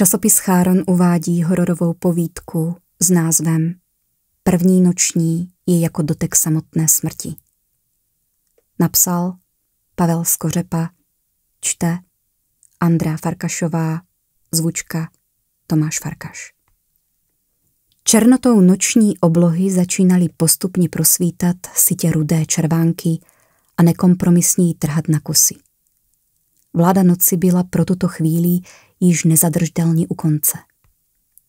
Časopis Cháron uvádí hororovou povídku s názvem První noční je jako dotek samotné smrti. Napsal Pavel Skořepa, čte Andrá Farkašová, zvučka Tomáš Farkaš. Černotou noční oblohy začínaly postupně prosvítat sitě rudé červánky a nekompromisní trhat na kusy. Vláda noci byla pro tuto chvíli již nezadržitelně u konce.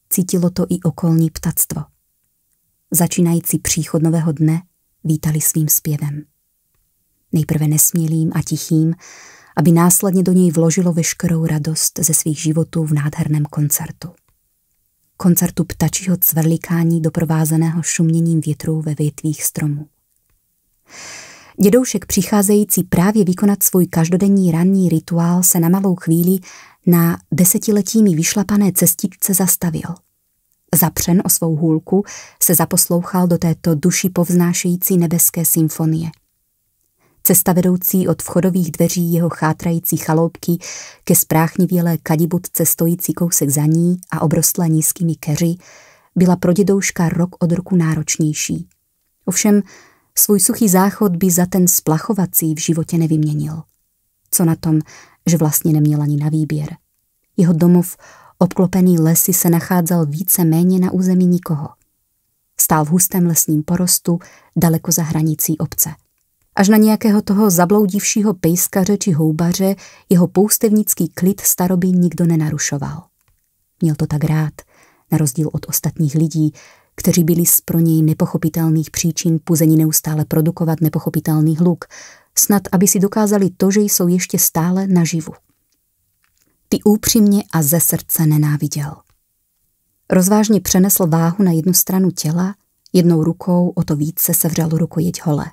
Cítilo to i okolní ptactvo. Začínající příchod nového dne vítali svým zpěvem. Nejprve nesmělým a tichým, aby následně do něj vložilo veškerou radost ze svých životů v nádherném koncertu. Koncertu ptačího cvrlikání doprovázeného šuměním větru ve větvích stromů. Dědoušek přicházející právě vykonat svůj každodenní ranní rituál se na malou chvíli na desetiletími vyšlapané cestičce zastavil. Zapřen o svou hůlku se zaposlouchal do této duši povznášející nebeské symfonie. Cesta vedoucí od vchodových dveří jeho chátrající chaloupky ke spráchnivělé kadibudce stojící kousek za ní a obrostla nízkými keři byla pro dědouška rok od roku náročnější. Ovšem Svůj suchý záchod by za ten splachovací v životě nevyměnil. Co na tom, že vlastně neměl ani na výběr. Jeho domov, obklopený lesy, se nacházel více méně na území nikoho. Stál v hustém lesním porostu, daleko za hranicí obce. Až na nějakého toho zabloudivšího pejskaře či houbaře jeho poustevnický klid staroby nikdo nenarušoval. Měl to tak rád, na rozdíl od ostatních lidí, kteří byli z pro něj nepochopitelných příčin puzení neustále produkovat nepochopitelný hluk, snad aby si dokázali to, že jsou ještě stále naživu. Ty úpřímně a ze srdce nenáviděl. Rozvážně přenesl váhu na jednu stranu těla, jednou rukou o to více sevřel rukojeť hole.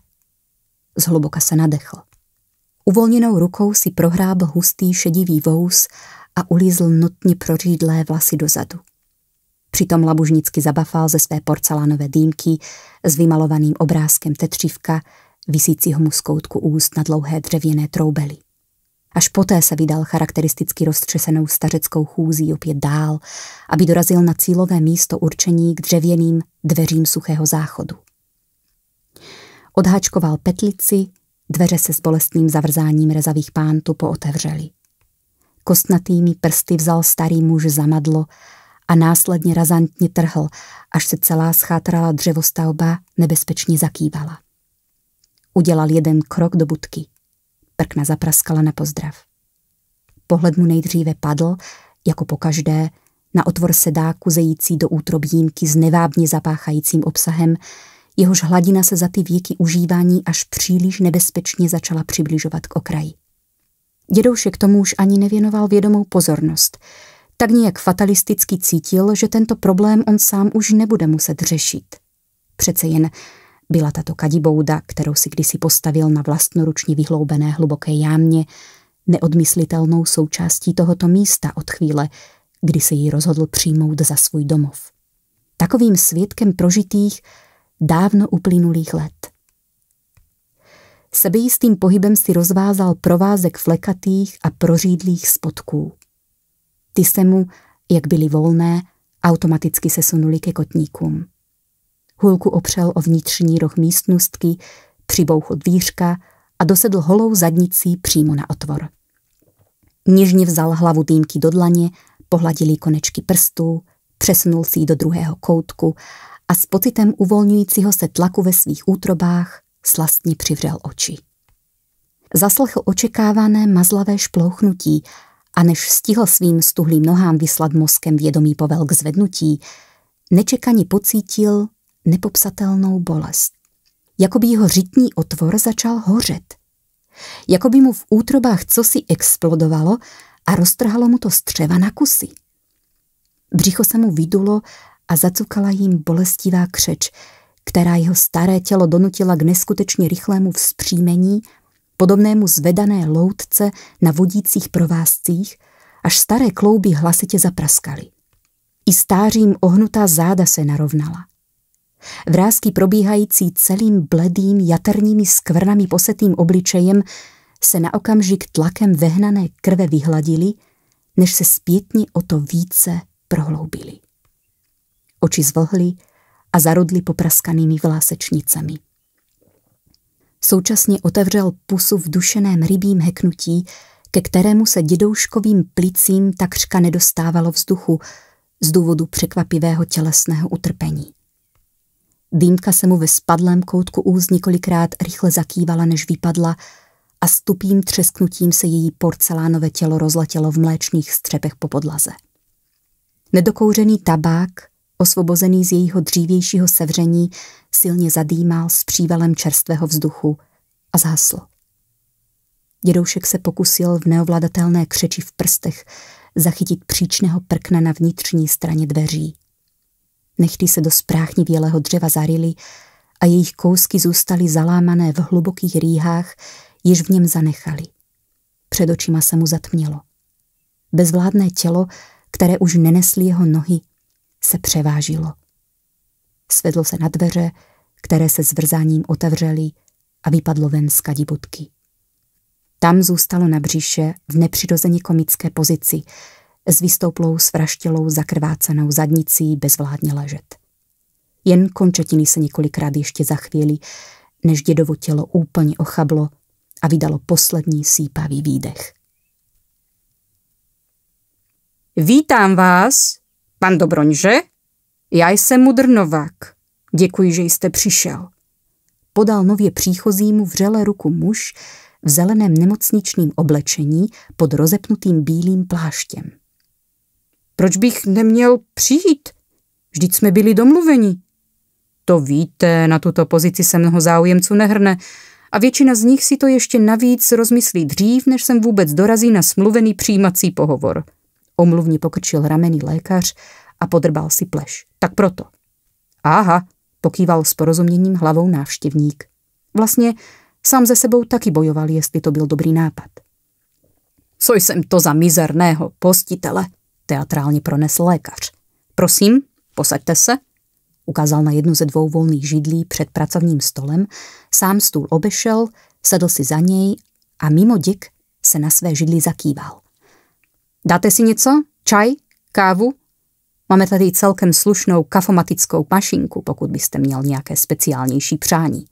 Zhluboka se nadechl. Uvolněnou rukou si prohrábl hustý šedivý vous a ulízl notně prořídlé vlasy dozadu. Přitom labužnicky zabafal ze své porcelánové dýmky s vymalovaným obrázkem tetřivka, vysícího mu z koutku úst na dlouhé dřevěné troubely. Až poté se vydal charakteristicky roztřesenou stařeckou chůzí opět dál, aby dorazil na cílové místo určení k dřevěným dveřím suchého záchodu. Odháčkoval petlici, dveře se s bolestným zavrzáním rezavých pántů pootevřely. Kostnatými prsty vzal starý muž zamadlo a následně razantně trhl, až se celá schátrala dřevostavba nebezpečně zakývala. Udělal jeden krok do budky. Prkna zapraskala na pozdrav. Pohled mu nejdříve padl, jako po každé, na otvor sedáku zející do útrob s nevábně zapáchajícím obsahem, jehož hladina se za ty věky užívání až příliš nebezpečně začala přibližovat k okraji. Dědoušek tomu už ani nevěnoval vědomou pozornost – tak nějak fatalisticky cítil, že tento problém on sám už nebude muset řešit. Přece jen byla tato kadibouda, kterou si kdysi postavil na vlastnoručně vyhloubené hluboké jámě, neodmyslitelnou součástí tohoto místa od chvíle, kdy se ji rozhodl přijmout za svůj domov. Takovým svědkem prožitých, dávno uplynulých let. Sebejistým pohybem si rozvázal provázek flekatých a prořídlých spodků. Ty se mu, jak byly volné, automaticky se sunuli ke kotníkům. Hulku opřel o vnitřní roh místnostky, přibouchl dvířka a dosedl holou zadnicí přímo na otvor. Něžně vzal hlavu dýmky do dlaně, pohladil konečky prstů, přesunul si ji do druhého koutku a s pocitem uvolňujícího se tlaku ve svých útrobách slastně přivřel oči. Zaslechl očekávané mazlavé šplouchnutí a než stihl svým stuhlým nohám vyslat mozkem vědomý povel k zvednutí, nečekaně pocítil nepopsatelnou bolest. Jakoby jeho řitní otvor začal hořet. Jakoby mu v útrobách cosi explodovalo a roztrhalo mu to střeva na kusy. Břicho se mu vydulo a zacukala jim bolestivá křeč, která jeho staré tělo donutila k neskutečně rychlému vzpřímení podobnému zvedané loutce na vodících provázcích, až staré klouby hlasitě zapraskaly. I stářím ohnutá záda se narovnala. Vrázky probíhající celým bledým jaterními skvrnami posetým obličejem se na okamžik tlakem vehnané krve vyhladily, než se zpětně o to více prohloubily. Oči zvlhly a zarudly popraskanými vlásečnicami. Současně otevřel pusu v dušeném rybím heknutí, ke kterému se dědouškovým plicím takřka nedostávalo vzduchu z důvodu překvapivého tělesného utrpení. Dýmka se mu ve spadlém koutku úz několikrát rychle zakývala, než vypadla a s tupým třesknutím se její porcelánové tělo rozletělo v mléčných střepech po podlaze. Nedokouřený tabák osvobozený z jejího dřívějšího sevření, silně zadýmal s přívalem čerstvého vzduchu a zhasl. Dědoušek se pokusil v neovladatelné křeči v prstech zachytit příčného prkna na vnitřní straně dveří. Nechty se do bělého dřeva zarily a jejich kousky zůstaly zalámané v hlubokých rýhách, jež v něm zanechali. Před očima se mu zatmělo. Bezvládné tělo, které už nenesly jeho nohy, se převážilo. Svedlo se na dveře, které se s vrzáním otevřely a vypadlo ven z kadibutky. Tam zůstalo na břiše v nepřirozeně komické pozici s vystouplou svraštělou zakrvácenou zadnicí bezvládně ležet. Jen končetiny se několikrát ještě zachvěly, než dědovo tělo úplně ochablo a vydalo poslední sípavý výdech. Vítám vás Pan Dobroňže? Já jsem mudr Novák. Děkuji, že jste přišel. Podal nově příchozímu vřele ruku muž v zeleném nemocničním oblečení pod rozepnutým bílým pláštěm. Proč bych neměl přijít? Vždyť jsme byli domluveni. To víte, na tuto pozici se mnoho záujemců nehrne a většina z nich si to ještě navíc rozmyslí dřív, než sem vůbec dorazí na smluvený přijímací pohovor – Omluvně pokrčil rameny lékař a podrbal si pleš. Tak proto. Aha, pokýval s porozuměním hlavou návštěvník. Vlastně sám ze sebou taky bojoval, jestli to byl dobrý nápad. Co jsem to za mizerného postitele, teatrálně pronesl lékař. Prosím, posaďte se. Ukázal na jednu ze dvou volných židlí před pracovním stolem, sám stůl obešel, sedl si za něj a mimo děk se na své židli zakýval. Dáte si něco? Čaj? Kávu? Máme tady celkem slušnou kafomatickou mašinku, pokud byste měl nějaké speciálnější přání.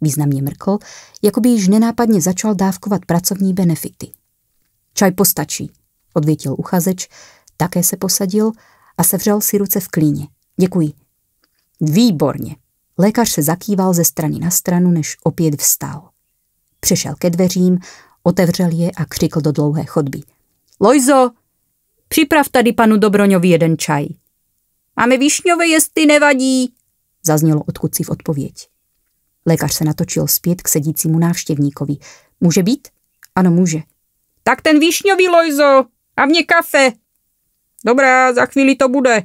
Významně mrkl, jako by již nenápadně začal dávkovat pracovní benefity. Čaj postačí, odvětil uchazeč, také se posadil a sevřel si ruce v klíně. Děkuji. Výborně. Lékař se zakýval ze strany na stranu, než opět vstal. Přešel ke dveřím, otevřel je a křikl do dlouhé chodby. Lojzo, Připrav tady panu Dobroňovi jeden čaj. Máme višňové, jestli nevadí, zaznělo odkud si v odpověď. Lékař se natočil zpět k sedícímu návštěvníkovi. Může být? Ano, může. Tak ten višňový, Lojzo, a mě kafe. Dobrá, za chvíli to bude.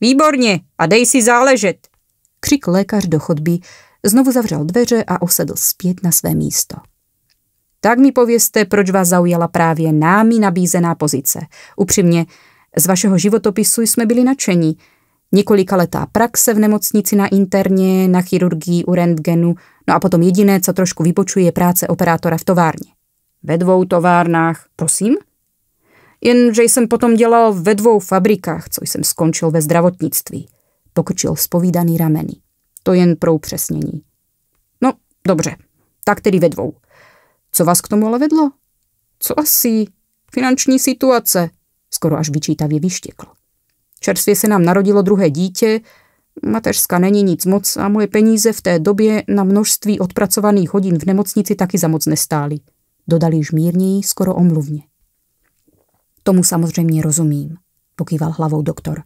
Výborně, a dej si záležet. Křik lékař do chodby, znovu zavřel dveře a osedl zpět na své místo tak mi povězte, proč vás zaujala právě námi nabízená pozice. Upřímně, z vašeho životopisu jsme byli nadšení. Několika letá praxe v nemocnici na interně, na chirurgii, u rentgenu, no a potom jediné, co trošku vypočuje, je práce operátora v továrně. Ve dvou továrnách, prosím? Jenže jsem potom dělal ve dvou fabrikách, co jsem skončil ve zdravotnictví. Pokrčil spovídaný rameny. To jen pro upřesnění. No, dobře, tak tedy ve dvou. Co vás k tomu ale vedlo? Co asi? Finanční situace. Skoro až vyčítavě vyštěkl. Čerstvě se nám narodilo druhé dítě, mateřská není nic moc a moje peníze v té době na množství odpracovaných hodin v nemocnici taky za moc nestály. Dodali již mírněji, skoro omluvně. Tomu samozřejmě rozumím, pokýval hlavou doktor.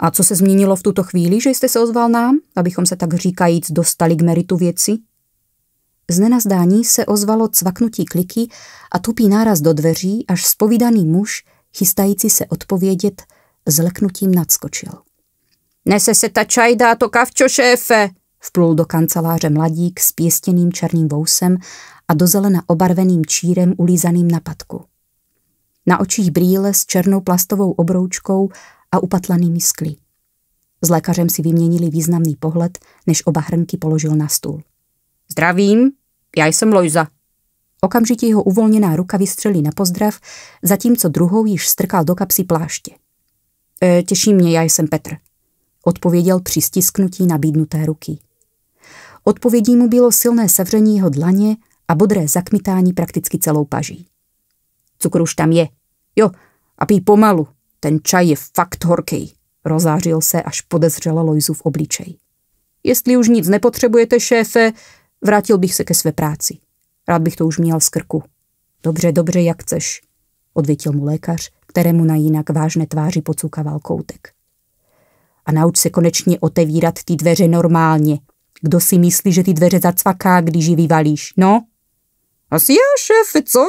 A co se změnilo v tuto chvíli, že jste se ozval nám, abychom se tak říkajíc dostali k meritu věci? Z nenazdání se ozvalo cvaknutí kliky a tupý náraz do dveří, až spovídaný muž, chystající se odpovědět, zleknutím nadskočil. Nese se ta čajda, to kavčo, šéfe! Vplul do kanceláře mladík s pěstěným černým vousem a do zelena obarveným čírem ulízaným na patku. Na očích brýle s černou plastovou obroučkou a upatlanými skly. S lékařem si vyměnili významný pohled, než oba hrnky položil na stůl. Zdravím, já jsem Lojza. Okamžitě jeho uvolněná ruka vystřelí na pozdrav, zatímco druhou již strkal do kapsy pláště. E, těší mě, já jsem Petr, odpověděl při stisknutí nabídnuté ruky. Odpovědí mu bylo silné sevření jeho dlaně a bodré zakmitání prakticky celou paží. Cukr už tam je. Jo, a pij pomalu. Ten čaj je fakt horký. Rozářil se, až podezřela Lojzu v obličej. Jestli už nic nepotřebujete, šéfe, Vrátil bych se ke své práci. Rád bych to už měl z krku. Dobře, dobře, jak chceš, odvětil mu lékař, kterému na jinak vážné tváři pocukaval koutek. A nauč se konečně otevírat ty dveře normálně. Kdo si myslí, že ty dveře zacvaká, když ji vyvalíš, no? Asi já, šéfe, co?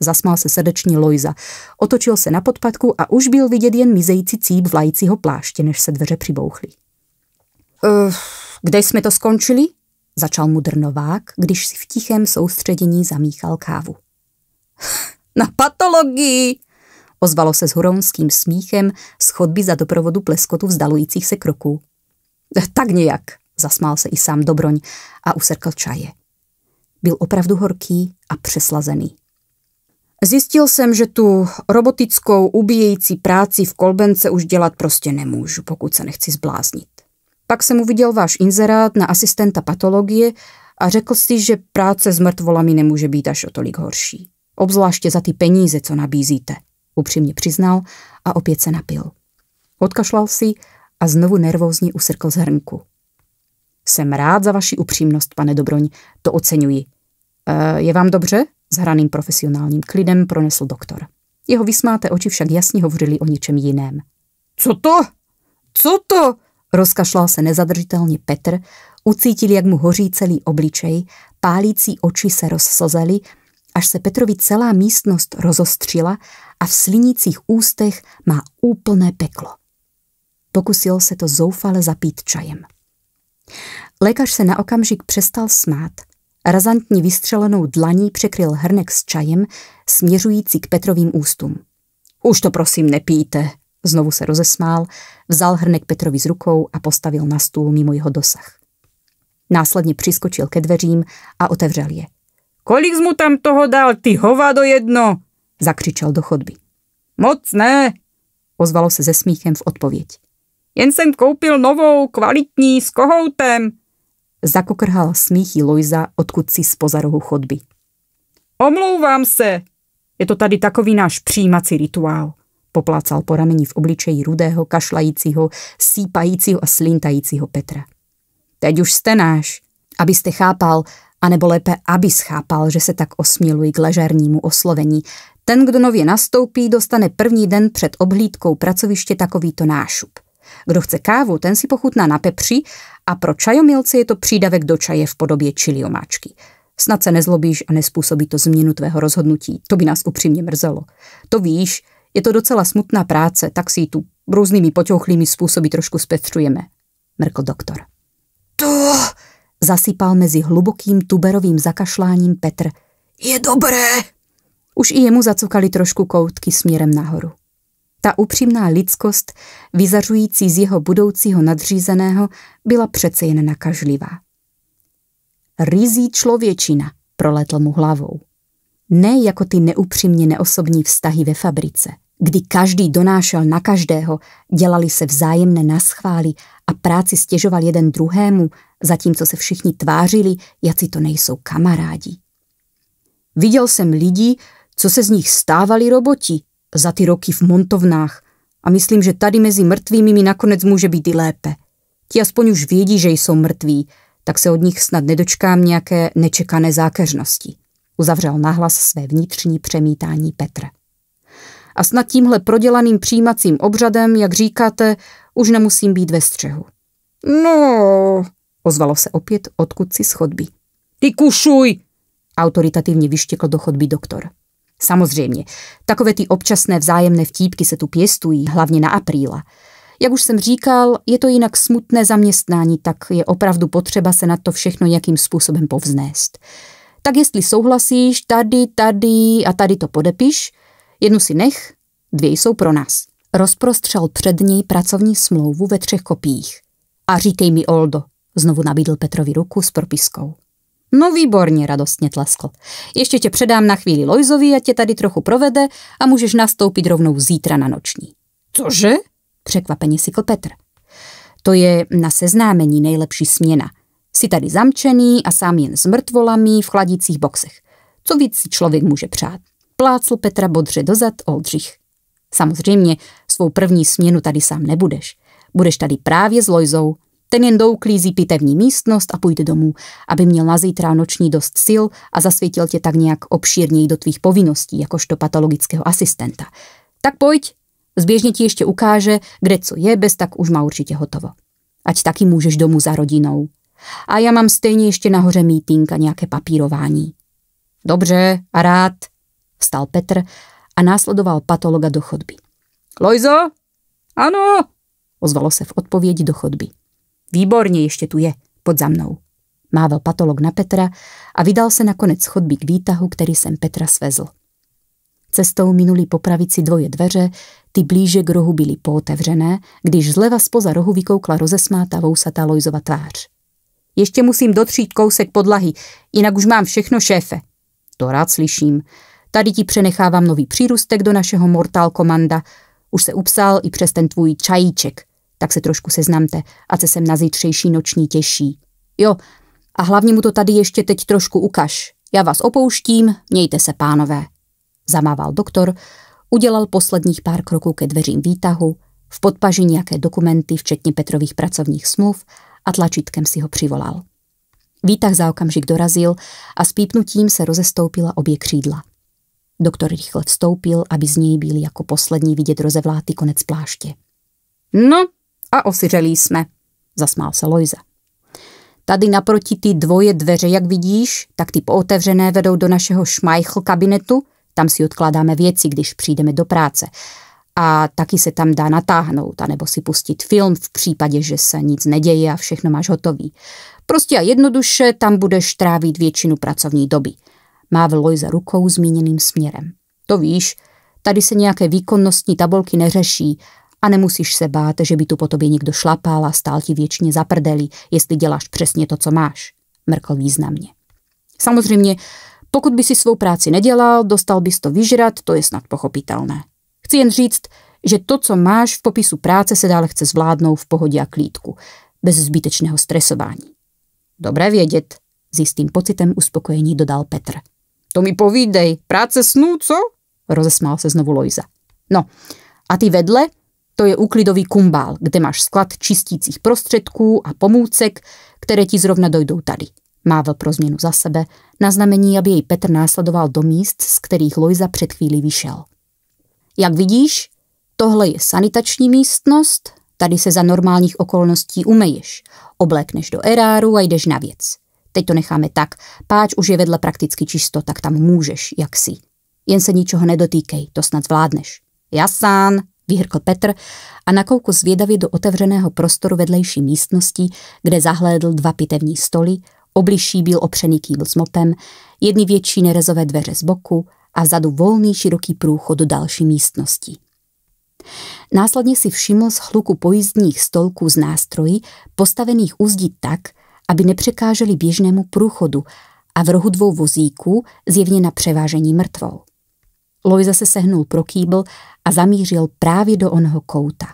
Zasmál se srdečně Lojza. Otočil se na podpadku a už byl vidět jen mizející cíp vlajícího pláště, než se dveře přibouchly. Uh, kde jsme to skončili? začal mu drnovák, když si v tichém soustředění zamíchal kávu. Na patologii! Ozvalo se s huronským smíchem z chodby za doprovodu pleskotu vzdalujících se kroků. Eh, tak nějak, zasmál se i sám Dobroň a userkal čaje. Byl opravdu horký a přeslazený. Zjistil jsem, že tu robotickou, ubíjející práci v kolbence už dělat prostě nemůžu, pokud se nechci zbláznit. Pak jsem uviděl váš inzerát na asistenta patologie a řekl si, že práce s mrtvolami nemůže být až o tolik horší. Obzvláště za ty peníze, co nabízíte, upřímně přiznal a opět se napil. Odkašlal si a znovu nervózně usrkl z hrnku. Jsem rád za vaši upřímnost, pane Dobroň, to oceňuji. E, je vám dobře? S hraným profesionálním klidem pronesl doktor. Jeho vysmáté oči však jasně hovořily o něčem jiném. Co to? Co to? Rozkašlal se nezadržitelně Petr, ucítil, jak mu hoří celý obličej, pálící oči se rozsozely, až se Petrovi celá místnost rozostřila a v slinících ústech má úplné peklo. Pokusil se to zoufale zapít čajem. Lékař se na okamžik přestal smát. Razantní vystřelenou dlaní překryl hrnek s čajem, směřující k Petrovým ústům. Už to prosím nepíte, Znovu se rozesmál, vzal hrnek Petrovi z rukou a postavil na stůl mimo jeho dosah. Následně přiskočil ke dveřím a otevřel je. Kolik jsi mu tam toho dal, ty do jedno? Zakřičel do chodby. Moc ne, ozvalo se ze smíchem v odpověď. Jen jsem koupil novou, kvalitní, s kohoutem. Zakokrhal smíchy Lojza, odkud si spoza rohu chodby. Omlouvám se, je to tady takový náš přijímací rituál. Poplácal po rameni v obličeji rudého, kašlajícího, sípajícího a slintajícího Petra. Teď už jste náš, abyste chápal, anebo lépe, aby chápal, že se tak osmělují k ležernímu oslovení. Ten, kdo nově nastoupí, dostane první den před obhlídkou pracoviště takovýto nášup. Kdo chce kávu, ten si pochutná na pepři a pro čajomilce je to přídavek do čaje v podobě čili omáčky. Snad se nezlobíš a nespůsobí to změnu tvého rozhodnutí. To by nás upřímně mrzelo. To víš, je to docela smutná práce, tak si ji tu různými poťouchlými způsoby trošku spetřujeme, mrkl doktor. To, zasypal mezi hlubokým tuberovým zakašláním Petr. Je dobré! Už i jemu zacukali trošku koutky směrem nahoru. Ta upřímná lidskost, vyzařující z jeho budoucího nadřízeného, byla přece jen nakažlivá. Rizí člověčina, proletl mu hlavou. Ne jako ty neupřímně neosobní vztahy ve fabrice – kdy každý donášel na každého, dělali se vzájemné naschvály a práci stěžoval jeden druhému, zatímco se všichni tvářili, jaci to nejsou kamarádi. Viděl jsem lidi, co se z nich stávali roboti za ty roky v montovnách a myslím, že tady mezi mrtvými mi nakonec může být i lépe. Ti aspoň už vědí, že jsou mrtví, tak se od nich snad nedočkám nějaké nečekané zákeřnosti. Uzavřel nahlas své vnitřní přemítání Petr a snad tímhle prodělaným přijímacím obřadem, jak říkáte, už nemusím být ve střehu. No, ozvalo se opět odkud si schodby. Ty kušuj, autoritativně vyštěkl do chodby doktor. Samozřejmě, takové ty občasné vzájemné vtípky se tu pěstují, hlavně na apríla. Jak už jsem říkal, je to jinak smutné zaměstnání, tak je opravdu potřeba se na to všechno nějakým způsobem povznést. Tak jestli souhlasíš, tady, tady a tady to podepiš Jednu si nech, dvě jsou pro nás. Rozprostřel před něj pracovní smlouvu ve třech kopiích. A říkej mi, Oldo, znovu nabídl Petrovi ruku s propiskou. No výborně, radostně tleskl. Ještě tě předám na chvíli Lojzovi a tě tady trochu provede a můžeš nastoupit rovnou zítra na noční. Cože? Překvapeně sykl Petr. To je na seznámení nejlepší směna. Jsi tady zamčený a sám jen s mrtvolami v chladících boxech. Co víc si člověk může přát? plácl Petra Bodře dozad Oldřich. Samozřejmě svou první směnu tady sám nebudeš. Budeš tady právě s Lojzou. Ten jen douklízí pitevní místnost a půjde domů, aby měl na zítra noční dost sil a zasvětil tě tak nějak obšírněji do tvých povinností jakožto patologického asistenta. Tak pojď, zběžně ti ještě ukáže, kde co je, bez tak už má určitě hotovo. Ať taky můžeš domů za rodinou. A já mám stejně ještě nahoře meeting a nějaké papírování. Dobře, a rád, Vstal Petr a následoval patologa do chodby. Lojzo? Ano, ozvalo se v odpovědi do chodby. Výborně, ještě tu je, pod za mnou. Mával patolog na Petra a vydal se nakonec chodby k výtahu, který jsem Petra svezl. Cestou minuli po pravici dvoje dveře, ty blíže k rohu byly pootevřené, když zleva spoza rohu vykoukla rozesmátá vousatá Lojzova tvář. Ještě musím dotřít kousek podlahy, jinak už mám všechno šéfe. To rád slyším, Tady ti přenechávám nový přírůstek do našeho Mortal Komanda. Už se upsal i přes ten tvůj čajíček. Tak se trošku seznamte, a se sem na zítřejší noční těší. Jo, a hlavně mu to tady ještě teď trošku ukaž. Já vás opouštím, mějte se, pánové. Zamával doktor, udělal posledních pár kroků ke dveřím výtahu, v podpaži nějaké dokumenty, včetně Petrových pracovních smluv a tlačítkem si ho přivolal. Výtah za okamžik dorazil a s pípnutím se rozestoupila obě křídla. Doktor rychle vstoupil, aby z něj byl jako poslední vidět rozevlátý konec pláště. No a osiřelí jsme, zasmál se Lojza. Tady naproti ty dvoje dveře, jak vidíš, tak ty pootevřené vedou do našeho šmajchl kabinetu, tam si odkládáme věci, když přijdeme do práce. A taky se tam dá natáhnout, anebo si pustit film v případě, že se nic neděje a všechno máš hotový. Prostě a jednoduše tam budeš trávit většinu pracovní doby mávl Lojza rukou zmíněným směrem. To víš, tady se nějaké výkonnostní tabulky neřeší a nemusíš se bát, že by tu po tobě někdo šlapal a stál ti věčně za prdeli, jestli děláš přesně to, co máš, mrkl významně. Samozřejmě, pokud by si svou práci nedělal, dostal bys to vyžrat, to je snad pochopitelné. Chci jen říct, že to, co máš v popisu práce, se dále chce zvládnout v pohodě a klídku, bez zbytečného stresování. Dobré vědět, s jistým pocitem uspokojení dodal Petr. To mi povídej, práce snů, co? Rozesmál se znovu Lojza. No, a ty vedle, to je úklidový kumbál, kde máš sklad čistících prostředků a pomůcek, které ti zrovna dojdou tady. Mával pro změnu za sebe, na znamení, aby jej Petr následoval do míst, z kterých Lojza před chvílí vyšel. Jak vidíš, tohle je sanitační místnost, tady se za normálních okolností umeješ, oblékneš do eráru a jdeš na věc. Teď to necháme tak. Páč už je vedle prakticky čisto, tak tam můžeš, jak si. Jen se ničoho nedotýkej, to snad zvládneš. Jasán, vyhrkl Petr a nakoukl zvědavě do otevřeného prostoru vedlejší místnosti, kde zahlédl dva pitevní stoly, obliší byl opřený kýbl s mopem, jedny větší nerezové dveře z boku a vzadu volný široký průchod do další místnosti. Následně si všiml z hluku pojízdních stolků z nástroji, postavených u tak, aby nepřekáželi běžnému průchodu a v rohu dvou vozíků zjevně na převážení mrtvou. Lojza se sehnul pro kýbl a zamířil právě do onoho kouta.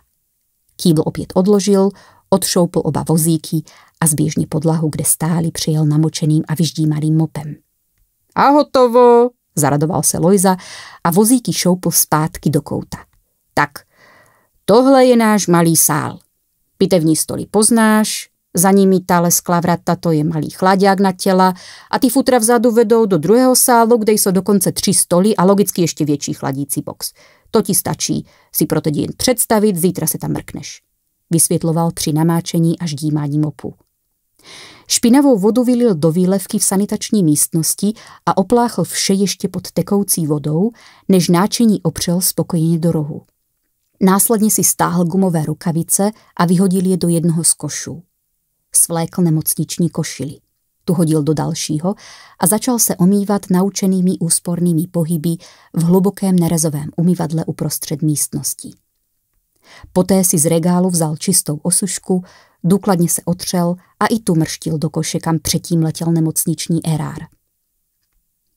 Kýbl opět odložil, odšoupl oba vozíky a zběžně podlahu, kde stáli, přijel namočeným a vyždímalým mopem. A hotovo, zaradoval se Lojza a vozíky šoupl zpátky do kouta. Tak, tohle je náš malý sál. Pitevní stoly poznáš, za nimi tá lesklá vrata, to je malý chladiák na těla a ty futra vzadu vedou do druhého sálu, kde jsou dokonce tři stoly a logicky ještě větší chladící box. To ti stačí si pro teď jen představit, zítra se tam mrkneš. Vysvětloval při namáčení až dímání mopu. Špinavou vodu vylil do výlevky v sanitační místnosti a opláchl vše ještě pod tekoucí vodou, než náčení opřel spokojeně do rohu. Následně si stáhl gumové rukavice a vyhodil je do jednoho z košů svlékl nemocniční košili. Tu hodil do dalšího a začal se omývat naučenými úspornými pohyby v hlubokém nerezovém umyvadle uprostřed místnosti. Poté si z regálu vzal čistou osušku, důkladně se otřel a i tu mrštil do koše, kam předtím letěl nemocniční erár.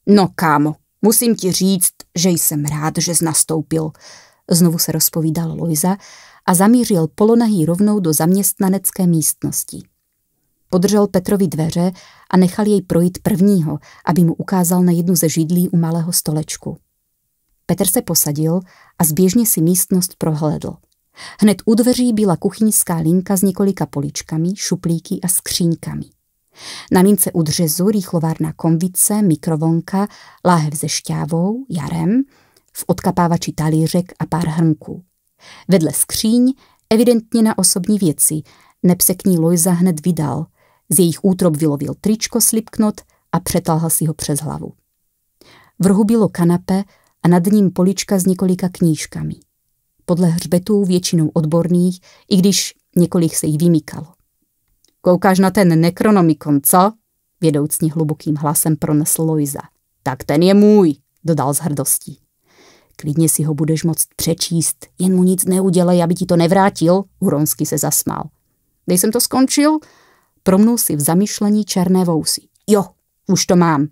No kámo, musím ti říct, že jsem rád, že jsi nastoupil, znovu se rozpovídal Lojza a zamířil polonahý rovnou do zaměstnanecké místnosti. Podržel Petrovi dveře a nechal jej projít prvního, aby mu ukázal na jednu ze židlí u malého stolečku. Petr se posadil a zběžně si místnost prohlédl. Hned u dveří byla kuchyňská linka s několika poličkami, šuplíky a skříňkami. Na lince u dřezu rýchlovárná konvice, mikrovonka, láhev ze šťávou, jarem, v odkapávači talířek a pár hrnků. Vedle skříň, evidentně na osobní věci, nepsekní Lojza hned vydal – z jejich útrob vylovil tričko Slipknot a přetáhl si ho přes hlavu. V rohu bylo kanape a nad ním polička s několika knížkami. Podle hřbetů většinou odborných, i když několik se jich vymýkalo. Koukáš na ten nekronomikon, co? Vědoucně hlubokým hlasem pronesl Loiza. Tak ten je můj, dodal s hrdostí. Klidně si ho budeš moct přečíst, jen mu nic neudělej, aby ti to nevrátil, Huronsky se zasmál. Když jsem to skončil, promnul si v zamyšlení černé vousy. Jo, už to mám.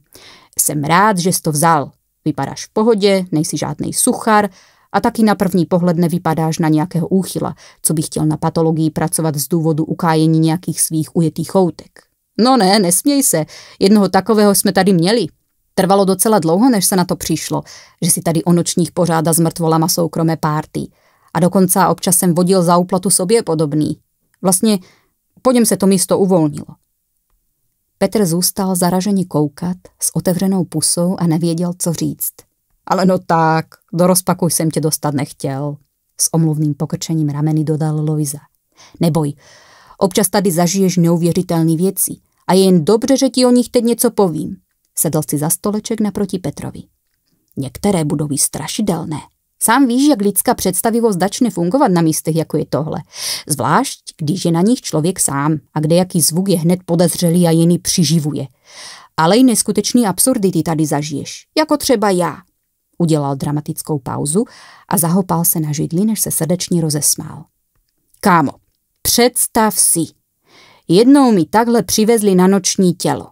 Jsem rád, že jsi to vzal. Vypadáš v pohodě, nejsi žádný suchar a taky na první pohled nevypadáš na nějakého úchyla, co by chtěl na patologii pracovat z důvodu ukájení nějakých svých ujetých choutek. No ne, nesměj se, jednoho takového jsme tady měli. Trvalo docela dlouho, než se na to přišlo, že si tady o nočních pořáda s mrtvolama soukromé párty. A dokonce občas jsem vodil za úplatu sobě podobný. Vlastně po něm se to místo uvolnilo. Petr zůstal zaražený koukat s otevřenou pusou a nevěděl, co říct. Ale no tak, do rozpaku jsem tě dostat nechtěl, s omluvným pokrčením rameny dodal Loiza. Neboj, občas tady zažiješ neuvěřitelné věci a je jen dobře, že ti o nich teď něco povím. Sedl si za stoleček naproti Petrovi. Některé budou strašidelné, Sám víš, jak lidská představivost začne fungovat na místech, jako je tohle. Zvlášť, když je na nich člověk sám a kde jaký zvuk je hned podezřelý a jiný přiživuje. Ale i neskutečný absurdity tady zažiješ, jako třeba já. Udělal dramatickou pauzu a zahopal se na židli, než se srdečně rozesmál. Kámo, představ si. Jednou mi takhle přivezli na noční tělo.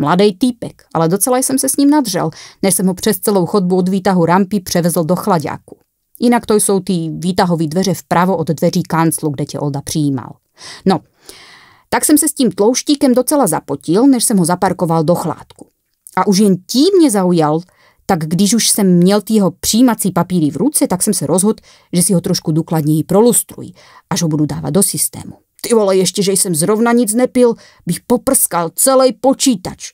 Mladý týpek, ale docela jsem se s ním nadřel, než jsem ho přes celou chodbu od výtahu rampy převezl do chladáku. Jinak to jsou ty výtahové dveře vpravo od dveří kanclu, kde tě Olda přijímal. No, tak jsem se s tím tlouštíkem docela zapotil, než jsem ho zaparkoval do chládku. A už jen tím mě zaujal, tak když už jsem měl ty jeho přijímací papíry v ruce, tak jsem se rozhodl, že si ho trošku důkladněji prolustruji, až ho budu dávat do systému. Ty vole, ještě, že jsem zrovna nic nepil, bych poprskal celý počítač.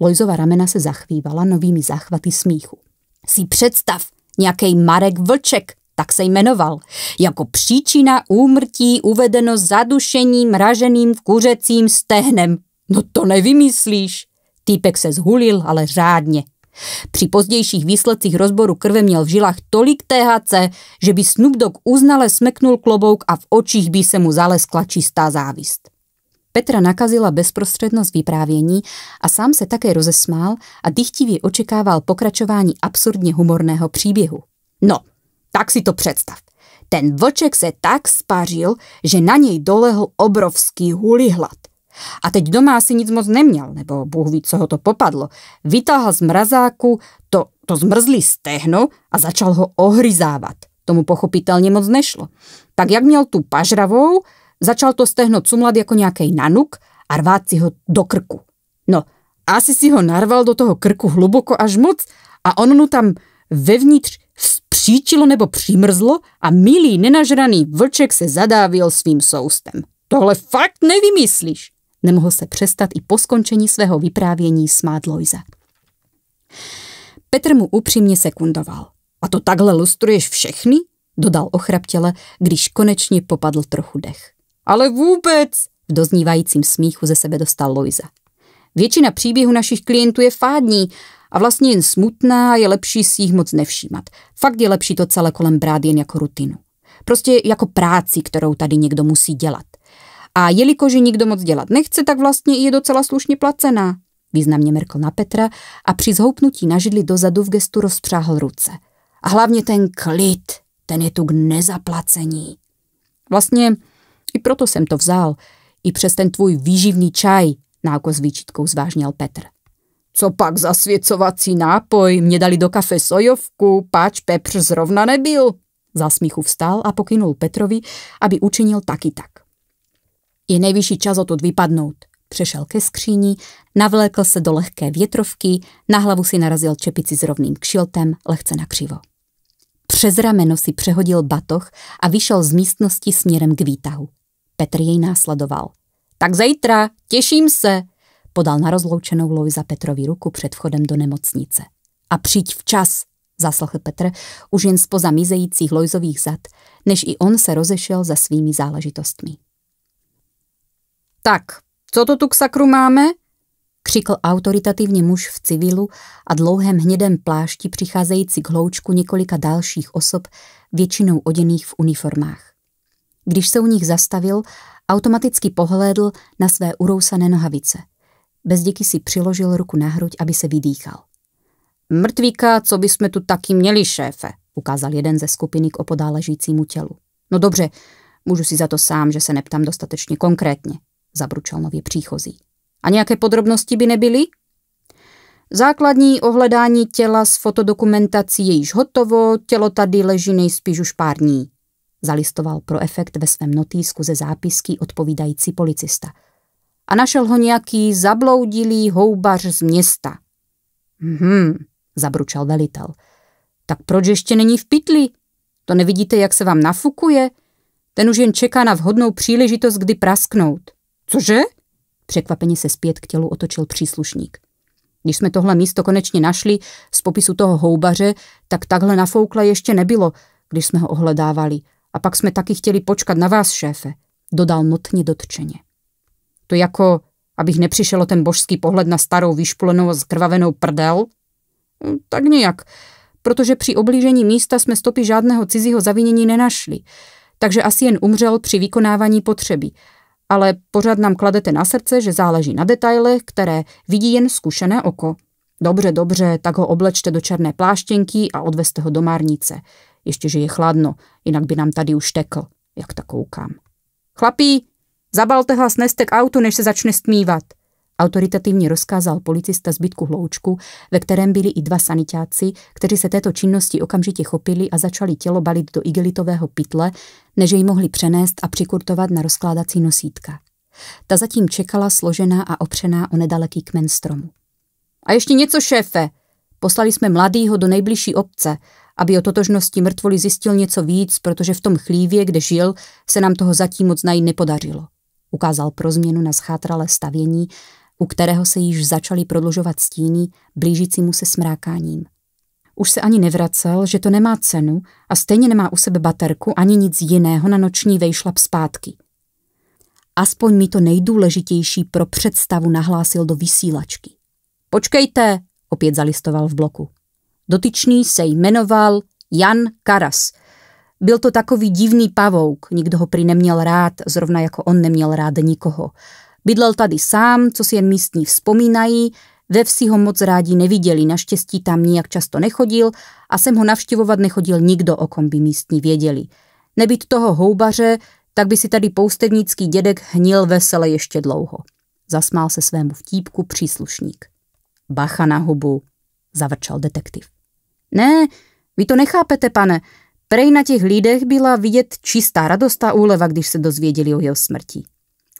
Lojzova ramena se zachvívala novými záchvaty smíchu. Si představ, nějaký Marek Vlček, tak se jmenoval, jako příčina úmrtí uvedeno zadušením raženým v kuřecím stehnem. No to nevymyslíš. Týpek se zhulil, ale řádně. Při pozdějších výsledcích rozboru krve měl v žilách tolik THC, že by Snoop Dogg uznale smeknul klobouk a v očích by se mu zaleskla čistá závist. Petra nakazila bezprostřednost vyprávění a sám se také rozesmál a dychtivě očekával pokračování absurdně humorného příběhu. No, tak si to představ. Ten vlček se tak spařil, že na něj dolehl obrovský hulihlad. A teď doma asi nic moc neměl, nebo Bůh ví, co ho to popadlo. Vytáhl z mrazáku to, to zmrzlý stehno a začal ho ohryzávat. Tomu pochopitelně moc nešlo. Tak jak měl tu pažravou, začal to stehno cumlat jako nějaký nanuk a rvát si ho do krku. No, asi si ho narval do toho krku hluboko až moc a ono mu tam vevnitř vzpříčilo nebo přimrzlo a milý nenažraný vlček se zadávil svým soustem. Tohle fakt nevymyslíš. Nemohl se přestat i po skončení svého vyprávění smát Lojza. Petr mu upřímně sekundoval. A to takhle lustruješ všechny? Dodal ochraptěle, když konečně popadl trochu dech. Ale vůbec, v doznívajícím smíchu ze sebe dostal Lojza. Většina příběhů našich klientů je fádní a vlastně jen smutná je lepší si jich moc nevšímat. Fakt je lepší to celé kolem brát jen jako rutinu. Prostě jako práci, kterou tady někdo musí dělat. A jelikož ji nikdo moc dělat nechce, tak vlastně je docela slušně placená. Významně merkl na Petra a při zhoupnutí na židli dozadu v gestu rozpřáhl ruce. A hlavně ten klid, ten je tu k nezaplacení. Vlastně i proto jsem to vzal, i přes ten tvůj výživný čaj, náko s výčitkou zvážněl Petr. Co pak za svěcovací nápoj, mě dali do kafe sojovku, páč pepř zrovna nebyl. Za smíchu vstal a pokynul Petrovi, aby učinil taky tak. Je nejvyšší čas odtud vypadnout. Přešel ke skříni, navlékl se do lehké větrovky, na hlavu si narazil čepici s rovným kšiltem, lehce nakřivo. Přes rameno si přehodil batoh a vyšel z místnosti směrem k výtahu. Petr jej následoval. Tak zítra, těším se, podal na rozloučenou Louisa Petrovi ruku před vchodem do nemocnice. A přijď včas, zaslechl Petr už jen spoza mizejících Lojzových zad, než i on se rozešel za svými záležitostmi. Tak, co to tu k sakru máme? Křikl autoritativně muž v civilu a dlouhém hnědém plášti přicházející k hloučku několika dalších osob, většinou oděných v uniformách. Když se u nich zastavil, automaticky pohlédl na své urousané nohavice. díky si přiložil ruku na hruď, aby se vydýchal. Mrtvíka, co by jsme tu taky měli, šéfe, ukázal jeden ze skupiny k opodáležícímu tělu. No dobře, můžu si za to sám, že se neptám dostatečně konkrétně zabručal nově příchozí. A nějaké podrobnosti by nebyly? Základní ohledání těla s fotodokumentací je již hotovo, tělo tady leží nejspíš už pár dní. Zalistoval pro efekt ve svém notýsku ze zápisky odpovídající policista. A našel ho nějaký zabloudilý houbař z města. Mhm, zabručal velitel. Tak proč ještě není v pytli? To nevidíte, jak se vám nafukuje? Ten už jen čeká na vhodnou příležitost, kdy prasknout. Cože? Překvapeně se zpět k tělu otočil příslušník. Když jsme tohle místo konečně našli z popisu toho houbaře, tak takhle nafoukla ještě nebylo, když jsme ho ohledávali. A pak jsme taky chtěli počkat na vás, šéfe, dodal notně dotčeně. To jako, abych nepřišel o ten božský pohled na starou vyšplenou zkrvavenou prdel? Hm, tak nějak, protože při oblížení místa jsme stopy žádného cizího zavinění nenašli, takže asi jen umřel při vykonávání potřeby – ale pořád nám kladete na srdce, že záleží na detailech, které vidí jen zkušené oko. Dobře, dobře, tak ho oblečte do černé pláštěnky a odveste ho do márnice. Ještě, že je chladno, jinak by nám tady už tekl, jak tak koukám. Chlapí, zabalte hlas nestek autu, než se začne stmívat. Autoritativně rozkázal policista zbytku hloučku, ve kterém byli i dva sanitáci, kteří se této činnosti okamžitě chopili a začali tělo balit do igelitového pytle, než jej mohli přenést a přikurtovat na rozkládací nosítka. Ta zatím čekala složená a opřená o nedaleký kmen stromu. A ještě něco, šéfe! Poslali jsme mladýho do nejbližší obce, aby o totožnosti mrtvoli zjistil něco víc, protože v tom chlívě, kde žil, se nám toho zatím moc najít nepodařilo. Ukázal pro změnu na schátralé stavění, u kterého se již začaly prodlužovat stíny, blížícímu se smrákáním. Už se ani nevracel, že to nemá cenu a stejně nemá u sebe baterku ani nic jiného na noční vejšlap zpátky. Aspoň mi to nejdůležitější pro představu nahlásil do vysílačky. Počkejte, opět zalistoval v bloku. Dotyčný se jmenoval Jan Karas. Byl to takový divný pavouk, nikdo ho prý neměl rád, zrovna jako on neměl rád nikoho. Bydlel tady sám, co si jen místní vzpomínají, ve vsi ho moc rádi neviděli, naštěstí tam nijak často nechodil a sem ho navštěvovat nechodil nikdo, o kom by místní věděli. Nebyt toho houbaře, tak by si tady poustevnický dědek hnil vesele ještě dlouho. Zasmál se svému vtípku příslušník. Bacha na hubu, zavrčal detektiv. Ne, vy to nechápete, pane. Prej na těch lidech byla vidět čistá radost a úleva, když se dozvěděli o jeho smrti.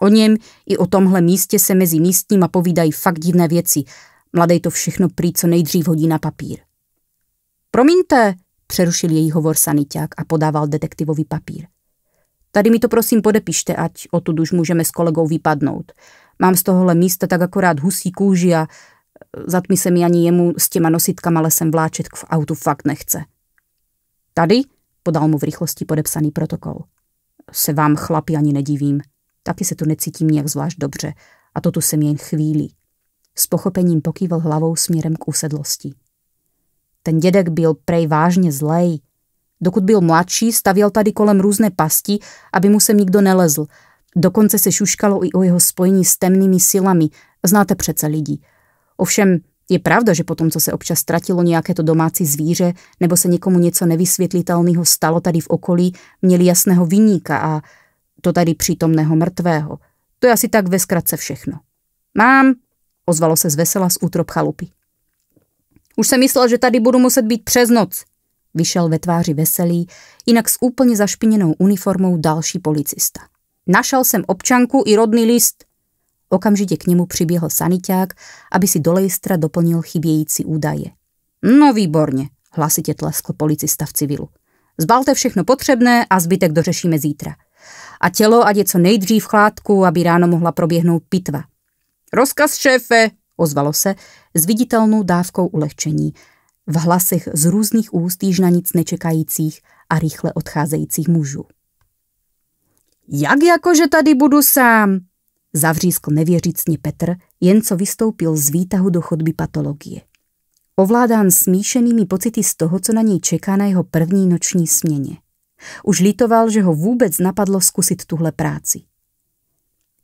O něm i o tomhle místě se mezi místníma povídají fakt divné věci. Mladej to všechno prý co nejdřív hodí na papír. Promiňte, přerušil její hovor saniták a podával detektivovi papír. Tady mi to prosím podepište, ať odtud už můžeme s kolegou vypadnout. Mám z tohohle místa tak akorát husí kůži a eh, zatmi se mi ani jemu s těma nositkama lesem vláčet v autu fakt nechce. Tady? Podal mu v rychlosti podepsaný protokol. Se vám, chlapi, ani nedivím, Taky se tu necítím nějak zvlášť dobře a to tu jsem jen chvíli. S pochopením pokýval hlavou směrem k usedlosti. Ten dědek byl prej vážně zlej. Dokud byl mladší, stavěl tady kolem různé pasti, aby mu sem nikdo nelezl. Dokonce se šuškalo i o jeho spojení s temnými silami. Znáte přece lidi. Ovšem, je pravda, že potom, co se občas ztratilo nějaké to domácí zvíře, nebo se někomu něco nevysvětlitelného stalo tady v okolí, měli jasného vyníka a to tady přítomného mrtvého. To je asi tak ve zkratce všechno. Mám, ozvalo se zvesela z útrop chalupy. Už jsem myslel, že tady budu muset být přes noc. Vyšel ve tváři veselý, jinak s úplně zašpiněnou uniformou další policista. Našel jsem občanku i rodný list. Okamžitě k němu přiběhl saniták, aby si do lejstra doplnil chybějící údaje. No výborně, hlasitě tleskl policista v civilu. Zbalte všechno potřebné a zbytek dořešíme zítra a tělo ať je co nejdřív v chládku, aby ráno mohla proběhnout pitva. Rozkaz šéfe, ozvalo se s viditelnou dávkou ulehčení. V hlasech z různých úst již na nic nečekajících a rychle odcházejících mužů. Jak jakože tady budu sám? Zavřískl nevěřícně Petr, jen co vystoupil z výtahu do chodby patologie. Ovládán smíšenými pocity z toho, co na něj čeká na jeho první noční směně. Už lítoval, že ho vůbec napadlo zkusit tuhle práci.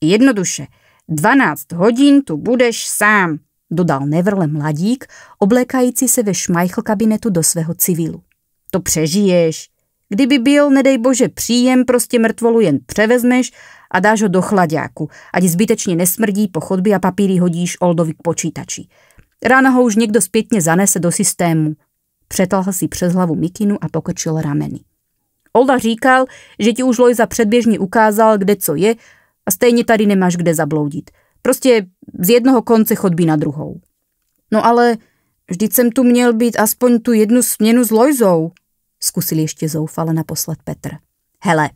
Jednoduše, 12 hodin tu budeš sám, dodal nevrle mladík, oblékající se ve šmajchl kabinetu do svého civilu. To přežiješ. Kdyby byl, nedej bože, příjem, prostě mrtvolu jen převezmeš a dáš ho do chladáku, ať zbytečně nesmrdí po chodbě a papíry hodíš Oldovi k počítači. Ráno ho už někdo zpětně zanese do systému. Přetalhl si přes hlavu mikinu a pokrčil rameny. Olda říkal, že ti už Lojza předběžně ukázal, kde co je a stejně tady nemáš kde zabloudit. Prostě z jednoho konce chodby na druhou. No ale vždyť jsem tu měl být aspoň tu jednu směnu s Lojzou, zkusil ještě zoufale naposled Petr. Hele,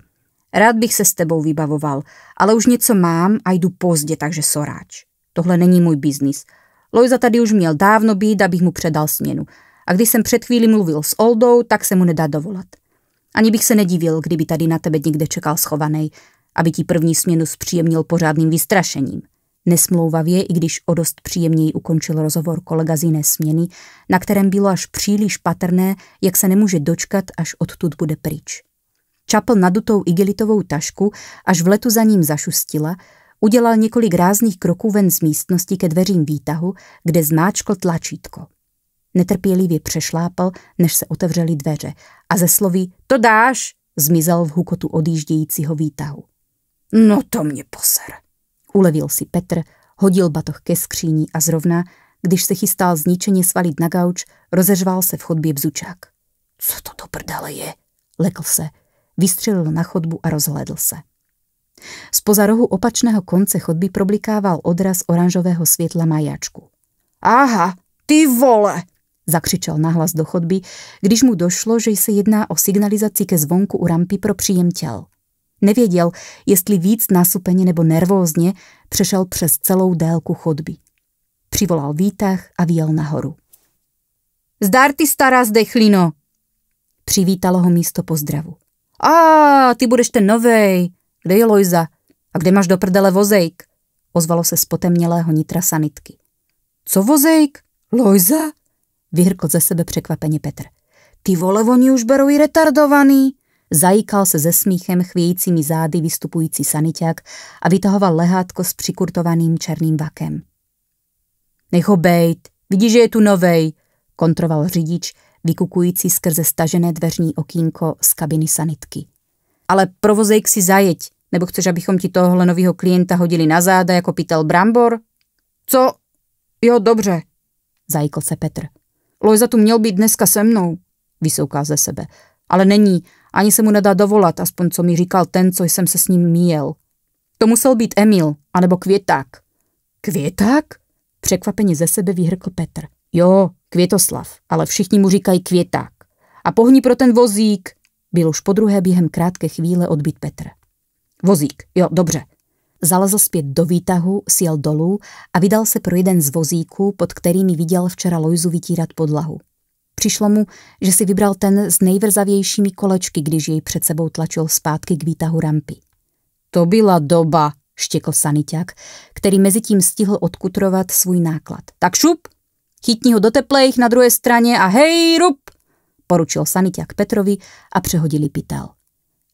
rád bych se s tebou vybavoval, ale už něco mám a jdu pozdě, takže soráč. Tohle není můj biznis. Lojza tady už měl dávno být, abych mu předal směnu. A když jsem před chvíli mluvil s Oldou, tak se mu nedá dovolat. Ani bych se nedivil, kdyby tady na tebe někde čekal schovaný, aby ti první směnu zpříjemnil pořádným vystrašením. Nesmlouvavě, i když o dost příjemněji ukončil rozhovor kolega z jiné směny, na kterém bylo až příliš patrné, jak se nemůže dočkat, až odtud bude pryč. Čapl nadutou igelitovou tašku, až v letu za ním zašustila, udělal několik rázných kroků ven z místnosti ke dveřím výtahu, kde zmáčkl tlačítko. Netrpělivě přešlápal, než se otevřely dveře a ze slovy to dáš zmizel v hukotu odjíždějícího výtahu. No to mě poser. Ulevil si Petr, hodil batoh ke skříní a zrovna, když se chystal zničeně svalit na gauč, rozežval se v chodbě bzučák. Co to do prdele je? Lekl se, vystřelil na chodbu a rozhlédl se. Spoza rohu opačného konce chodby problikával odraz oranžového světla majáčku. Aha, ty vole, zakřičel nahlas do chodby, když mu došlo, že se jedná o signalizaci ke zvonku u rampy pro příjem těl. Nevěděl, jestli víc nasupeně nebo nervózně přešel přes celou délku chodby. Přivolal výtah a vyjel nahoru. Zdar ty stará zdechlino! Přivítalo ho místo pozdravu. A ty budeš ten novej, kde je Lojza? A kde máš do prdele vozejk? Ozvalo se z potemnělého nitra sanitky. Co vozejk? Lojza? Vyhrkl ze sebe překvapeně Petr. Ty vole, oni už berou i retardovaný. Zajíkal se ze smíchem chvějícími zády vystupující saniťák a vytahoval lehátko s přikurtovaným černým vakem. Nech ho bejt, vidíš, že je tu novej, kontroval řidič, vykukující skrze stažené dveřní okýnko z kabiny sanitky. Ale provozejk si zajeď, nebo chceš, abychom ti tohohle nového klienta hodili na záda jako pítel brambor? Co? Jo, dobře, zajíkl se Petr. Lojza tu měl být dneska se mnou, vysouká ze sebe. Ale není, ani se mu nedá dovolat, aspoň co mi říkal ten, co jsem se s ním míjel. To musel být Emil, anebo Květák. Květák? Překvapeně ze sebe vyhrkl Petr. Jo, Květoslav, ale všichni mu říkají Květák. A pohni pro ten vozík, byl už po druhé během krátké chvíle odbyt Petr. Vozík, jo, dobře, Zalezl zpět do výtahu, sjel dolů a vydal se pro jeden z vozíků, pod kterými viděl včera Lojzu vytírat podlahu. Přišlo mu, že si vybral ten s nejvrzavějšími kolečky, když jej před sebou tlačil zpátky k výtahu rampy. To byla doba, štěkl saniťák, který mezitím stihl odkutrovat svůj náklad. Tak šup, chytni ho do teplejch na druhé straně a hej, rup, poručil saniťák Petrovi a přehodili pytel.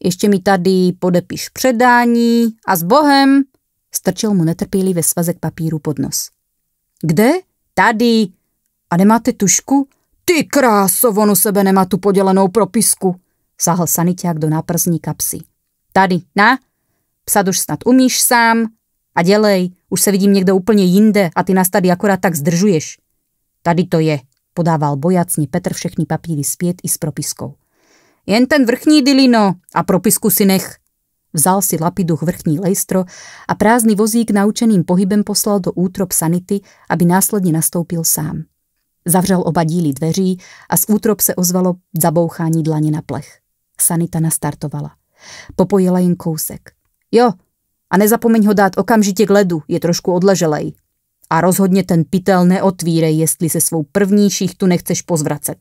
Ještě mi tady podepiš předání a s Bohem. Strčil mu netrpělivě svazek papíru pod nos. Kde? Tady. A nemáte tušku? Ty kráso, on u sebe nemá tu podělenou propisku. Sahl saniťák do náprzní kapsy. Tady, na. Psat už snad umíš sám. A dělej, už se vidím někde úplně jinde a ty nás tady akorát tak zdržuješ. Tady to je, podával bojacně Petr všechny papíry zpět i s propiskou. Jen ten vrchní dilino a propisku si nech. Vzal si lapiduch vrchní lejstro a prázdný vozík naučeným pohybem poslal do útrop sanity, aby následně nastoupil sám. Zavřel oba díly dveří a z útrop se ozvalo zabouchání dlaně na plech. Sanita nastartovala. Popojila jen kousek. Jo, a nezapomeň ho dát okamžitě k ledu, je trošku odleželej. A rozhodně ten pytel neotvírej, jestli se svou první šichtu nechceš pozvracet.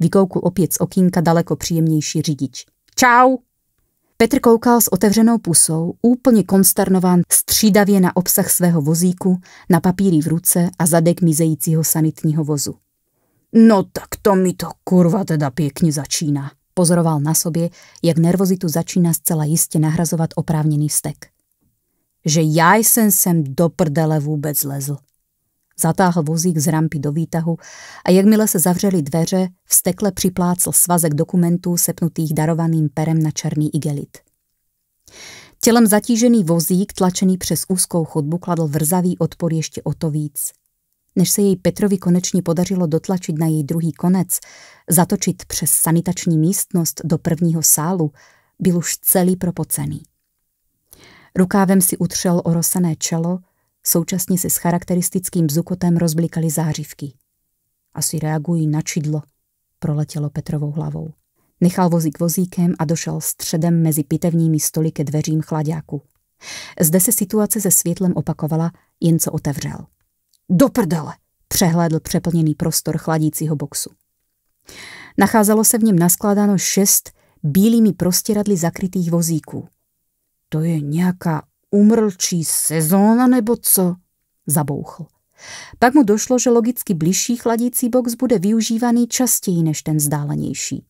Vykoukl opět z okýnka daleko příjemnější řidič. Čau! Petr koukal s otevřenou pusou, úplně konsternován střídavě na obsah svého vozíku, na papíry v ruce a zadek mizejícího sanitního vozu. No tak to mi to kurva teda pěkně začíná, pozoroval na sobě, jak nervozitu začíná zcela jistě nahrazovat oprávněný vztek. Že já jsem sem do prdele vůbec lezl zatáhl vozík z rampy do výtahu a jakmile se zavřely dveře, vstekle připlácl svazek dokumentů sepnutých darovaným perem na černý igelit. Tělem zatížený vozík, tlačený přes úzkou chodbu, kladl vrzavý odpor ještě o to víc. Než se jej Petrovi konečně podařilo dotlačit na její druhý konec, zatočit přes sanitační místnost do prvního sálu, byl už celý propocený. Rukávem si utřel orosené čelo Současně se s charakteristickým bzukotem rozblikaly zářivky. Asi reagují na čidlo, proletělo Petrovou hlavou. Nechal vozík vozíkem a došel středem mezi pitevními stoly ke dveřím chladáku. Zde se situace se světlem opakovala, jen co otevřel. Do prdele! Přehlédl přeplněný prostor chladícího boxu. Nacházelo se v něm naskládáno šest bílými prostěradly zakrytých vozíků. To je nějaká Umrlčí sezóna nebo co? Zabouchl. Pak mu došlo, že logicky bližší chladící box bude využívaný častěji než ten vzdálenější.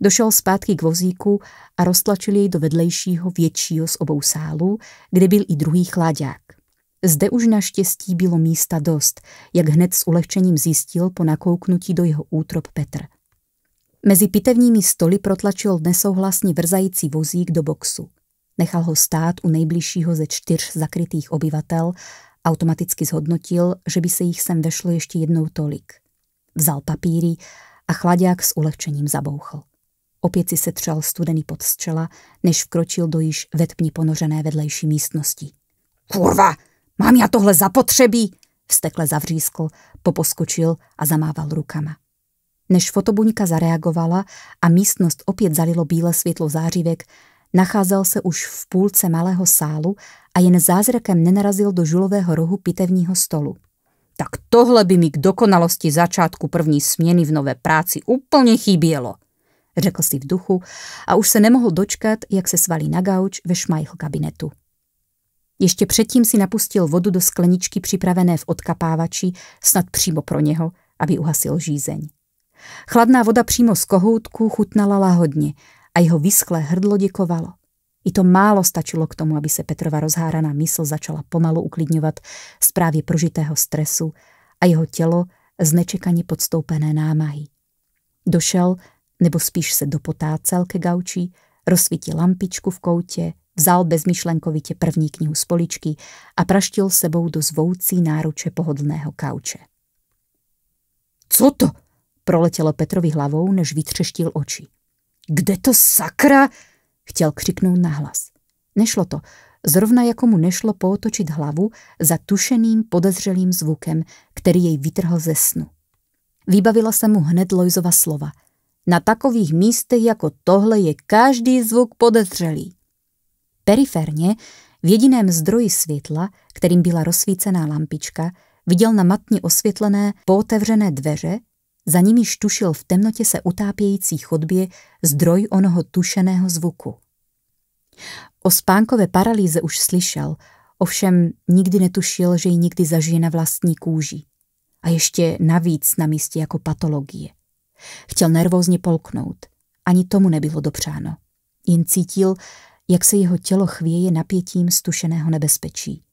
Došel zpátky k vozíku a roztlačil jej do vedlejšího většího z obou sálů, kde byl i druhý chladák. Zde už naštěstí bylo místa dost, jak hned s ulehčením zjistil po nakouknutí do jeho útrop Petr. Mezi pitevními stoly protlačil nesouhlasně vrzající vozík do boxu. Nechal ho stát u nejbližšího ze čtyř zakrytých obyvatel, automaticky zhodnotil, že by se jich sem vešlo ještě jednou tolik. Vzal papíry a chladák s ulehčením zabouchl. Opět si setřel studený pod z čela, než vkročil do již ve ponořené vedlejší místnosti. Kurva, mám já tohle zapotřebí! Vstekle zavřískl, poposkočil a zamával rukama. Než fotobuňka zareagovala a místnost opět zalilo bílé světlo zářivek, Nacházel se už v půlce malého sálu a jen zázrakem nenarazil do žulového rohu pitevního stolu. Tak tohle by mi k dokonalosti začátku první směny v nové práci úplně chybělo, řekl si v duchu a už se nemohl dočkat, jak se svalí na gauč ve šmajchl kabinetu. Ještě předtím si napustil vodu do skleničky připravené v odkapávači, snad přímo pro něho, aby uhasil žízeň. Chladná voda přímo z kohoutku chutnala lahodně a jeho vyschlé hrdlo děkovalo. I to málo stačilo k tomu, aby se Petrova rozháraná mysl začala pomalu uklidňovat z právě prožitého stresu a jeho tělo z nečekaně podstoupené námahy. Došel, nebo spíš se dopotácel ke gauči, rozsvítil lampičku v koutě, vzal bezmyšlenkovitě první knihu z poličky a praštil sebou do zvoucí náruče pohodlného kauče. Co to? Proletělo Petrovi hlavou, než vytřeštil oči. Kde to sakra? Chtěl křiknout nahlas. Nešlo to, zrovna jako mu nešlo pootočit hlavu za tušeným podezřelým zvukem, který jej vytrhl ze snu. Vybavila se mu hned Lojzova slova. Na takových místech jako tohle je každý zvuk podezřelý. Periferně, v jediném zdroji světla, kterým byla rozsvícená lampička, viděl na matně osvětlené, pootevřené dveře za nimi štušil v temnotě se utápějící chodbě zdroj onoho tušeného zvuku. O spánkové paralýze už slyšel, ovšem nikdy netušil, že ji nikdy zažije na vlastní kůži. A ještě navíc na místě jako patologie. Chtěl nervózně polknout. Ani tomu nebylo dopřáno. Jen cítil, jak se jeho tělo chvěje napětím stušeného nebezpečí.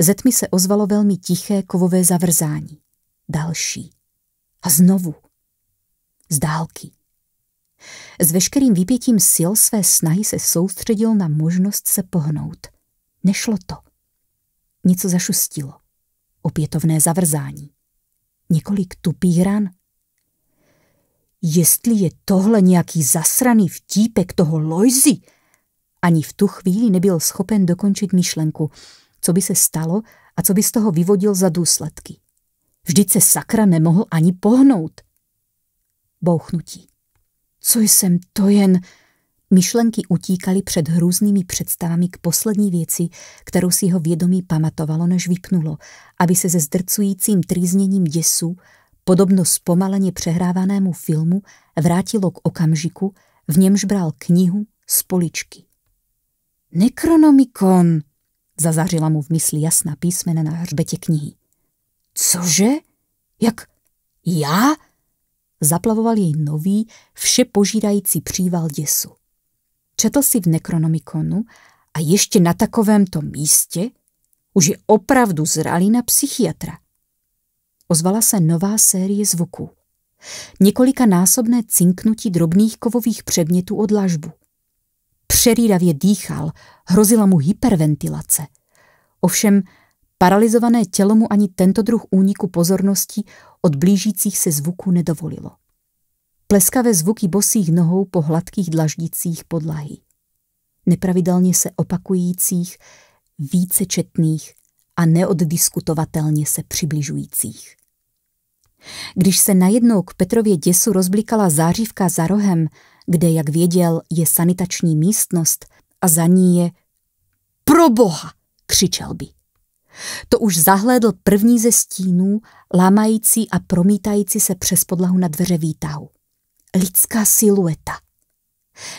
Ze tmy se ozvalo velmi tiché kovové zavrzání. Další. A znovu. Z dálky. S veškerým vypětím sil své snahy se soustředil na možnost se pohnout. Nešlo to. Něco zašustilo. Opětovné zavrzání. Několik tupých ran. Jestli je tohle nějaký zasraný vtípek toho Lojzy? ani v tu chvíli nebyl schopen dokončit myšlenku, co by se stalo a co by z toho vyvodil za důsledky. Vždyť se sakra nemohl ani pohnout. Bouchnutí. Co jsem to jen... Myšlenky utíkaly před hrůznými představami k poslední věci, kterou si jeho vědomí pamatovalo, než vypnulo, aby se ze zdrcujícím trýzněním děsu, podobno zpomaleně přehrávanému filmu, vrátilo k okamžiku, v němž bral knihu z poličky. Nekronomikon, zazařila mu v mysli jasná písmena na hřbetě knihy. Cože? Jak já? Zaplavoval jej nový, požírající příval děsu. Četl si v Necronomikonu a ještě na takovémto místě? Už je opravdu zralý na psychiatra. Ozvala se nová série zvuků. Několika násobné cinknutí drobných kovových předmětů od lažbu. Přerýdavě dýchal, hrozila mu hyperventilace. Ovšem Paralizované tělo mu ani tento druh úniku pozornosti od blížících se zvuků nedovolilo. Pleskavé zvuky bosých nohou po hladkých dlaždicích podlahy. Nepravidelně se opakujících, vícečetných a neoddiskutovatelně se přibližujících. Když se najednou k Petrově děsu rozblikala zářivka za rohem, kde, jak věděl, je sanitační místnost a za ní je... Proboha! křičel by. To už zahlédl první ze stínů, lámající a promítající se přes podlahu na dveře výtahu. Lidská silueta.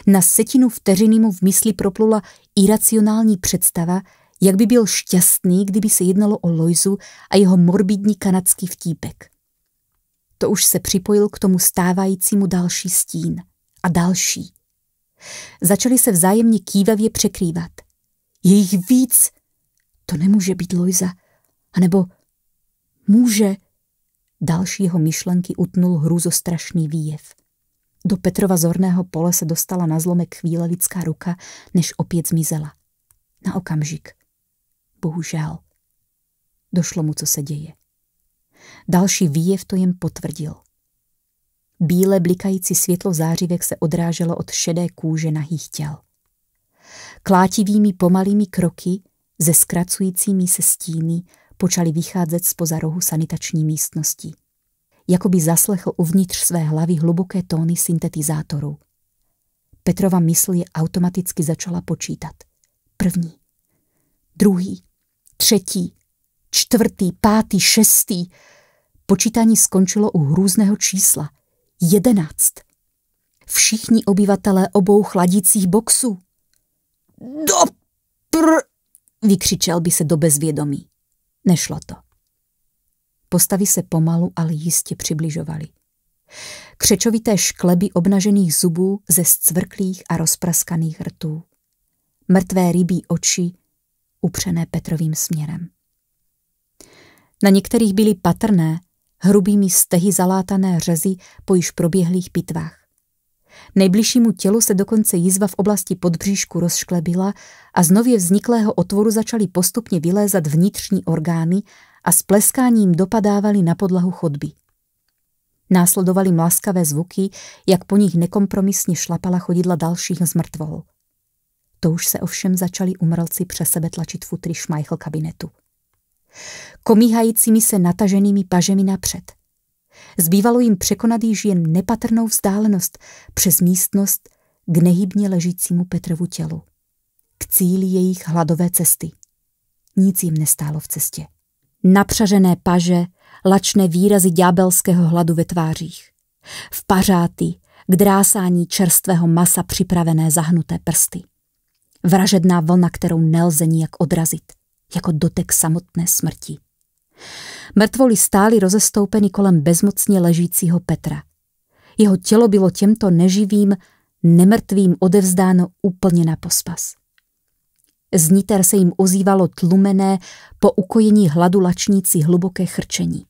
Na setinu vteřiny mu v mysli proplula iracionální představa, jak by byl šťastný, kdyby se jednalo o Loizu a jeho morbidní kanadský vtípek. To už se připojil k tomu stávajícímu další stín a další. Začali se vzájemně kývavě překrývat. Je jich víc, to nemůže být Lojza. A nebo může. Další jeho myšlenky utnul hrůzostrašný výjev. Do Petrova zorného pole se dostala na zlomek chvíle lidská ruka, než opět zmizela. Na okamžik. Bohužel. Došlo mu, co se děje. Další výjev to jen potvrdil. Bíle blikající světlo zářivek se odráželo od šedé kůže nahých těl. Klátivými pomalými kroky ze zkracujícími se stíny počali vycházet spoza rohu sanitační místnosti. Jakoby zaslechl uvnitř své hlavy hluboké tóny syntetizátoru. Petrova mysl je automaticky začala počítat. První, druhý, třetí, čtvrtý, pátý, šestý. Počítání skončilo u hrůzného čísla. Jedenáct. Všichni obyvatelé obou chladicích boxů. Do pr... Vykřičel by se do bezvědomí. Nešlo to. Postavy se pomalu, ale jistě přibližovaly. Křečovité škleby obnažených zubů ze zcvrklých a rozpraskaných rtů. Mrtvé rybí oči, upřené Petrovým směrem. Na některých byly patrné, hrubými stehy zalátané řezy po již proběhlých pitvách. Nejbližšímu tělu se dokonce jizva v oblasti podbříšku rozšklebila a z nově vzniklého otvoru začaly postupně vylézat vnitřní orgány a s pleskáním dopadávaly na podlahu chodby. Následovaly mlaskavé zvuky, jak po nich nekompromisně šlapala chodidla dalších zmrtvol. To už se ovšem začali umrlci přes sebe tlačit futry šmajchl kabinetu. Komíhajícími se nataženými pažemi napřed – Zbývalo jim překonat již jen nepatrnou vzdálenost přes místnost k nehybně ležícímu Petrovu tělu, k cíli jejich hladové cesty. Nic jim nestálo v cestě. Napřažené paže, lačné výrazy ďábelského hladu ve tvářích. V pařáty, k drásání čerstvého masa připravené zahnuté prsty. Vražedná vlna, kterou nelze nijak odrazit, jako dotek samotné smrti. Mrtvoli stály rozestoupeny kolem bezmocně ležícího Petra. Jeho tělo bylo těmto neživým, nemrtvým odevzdáno úplně na pospas. Z niter se jim ozývalo tlumené, po ukojení hladu lačníci hluboké chrčení.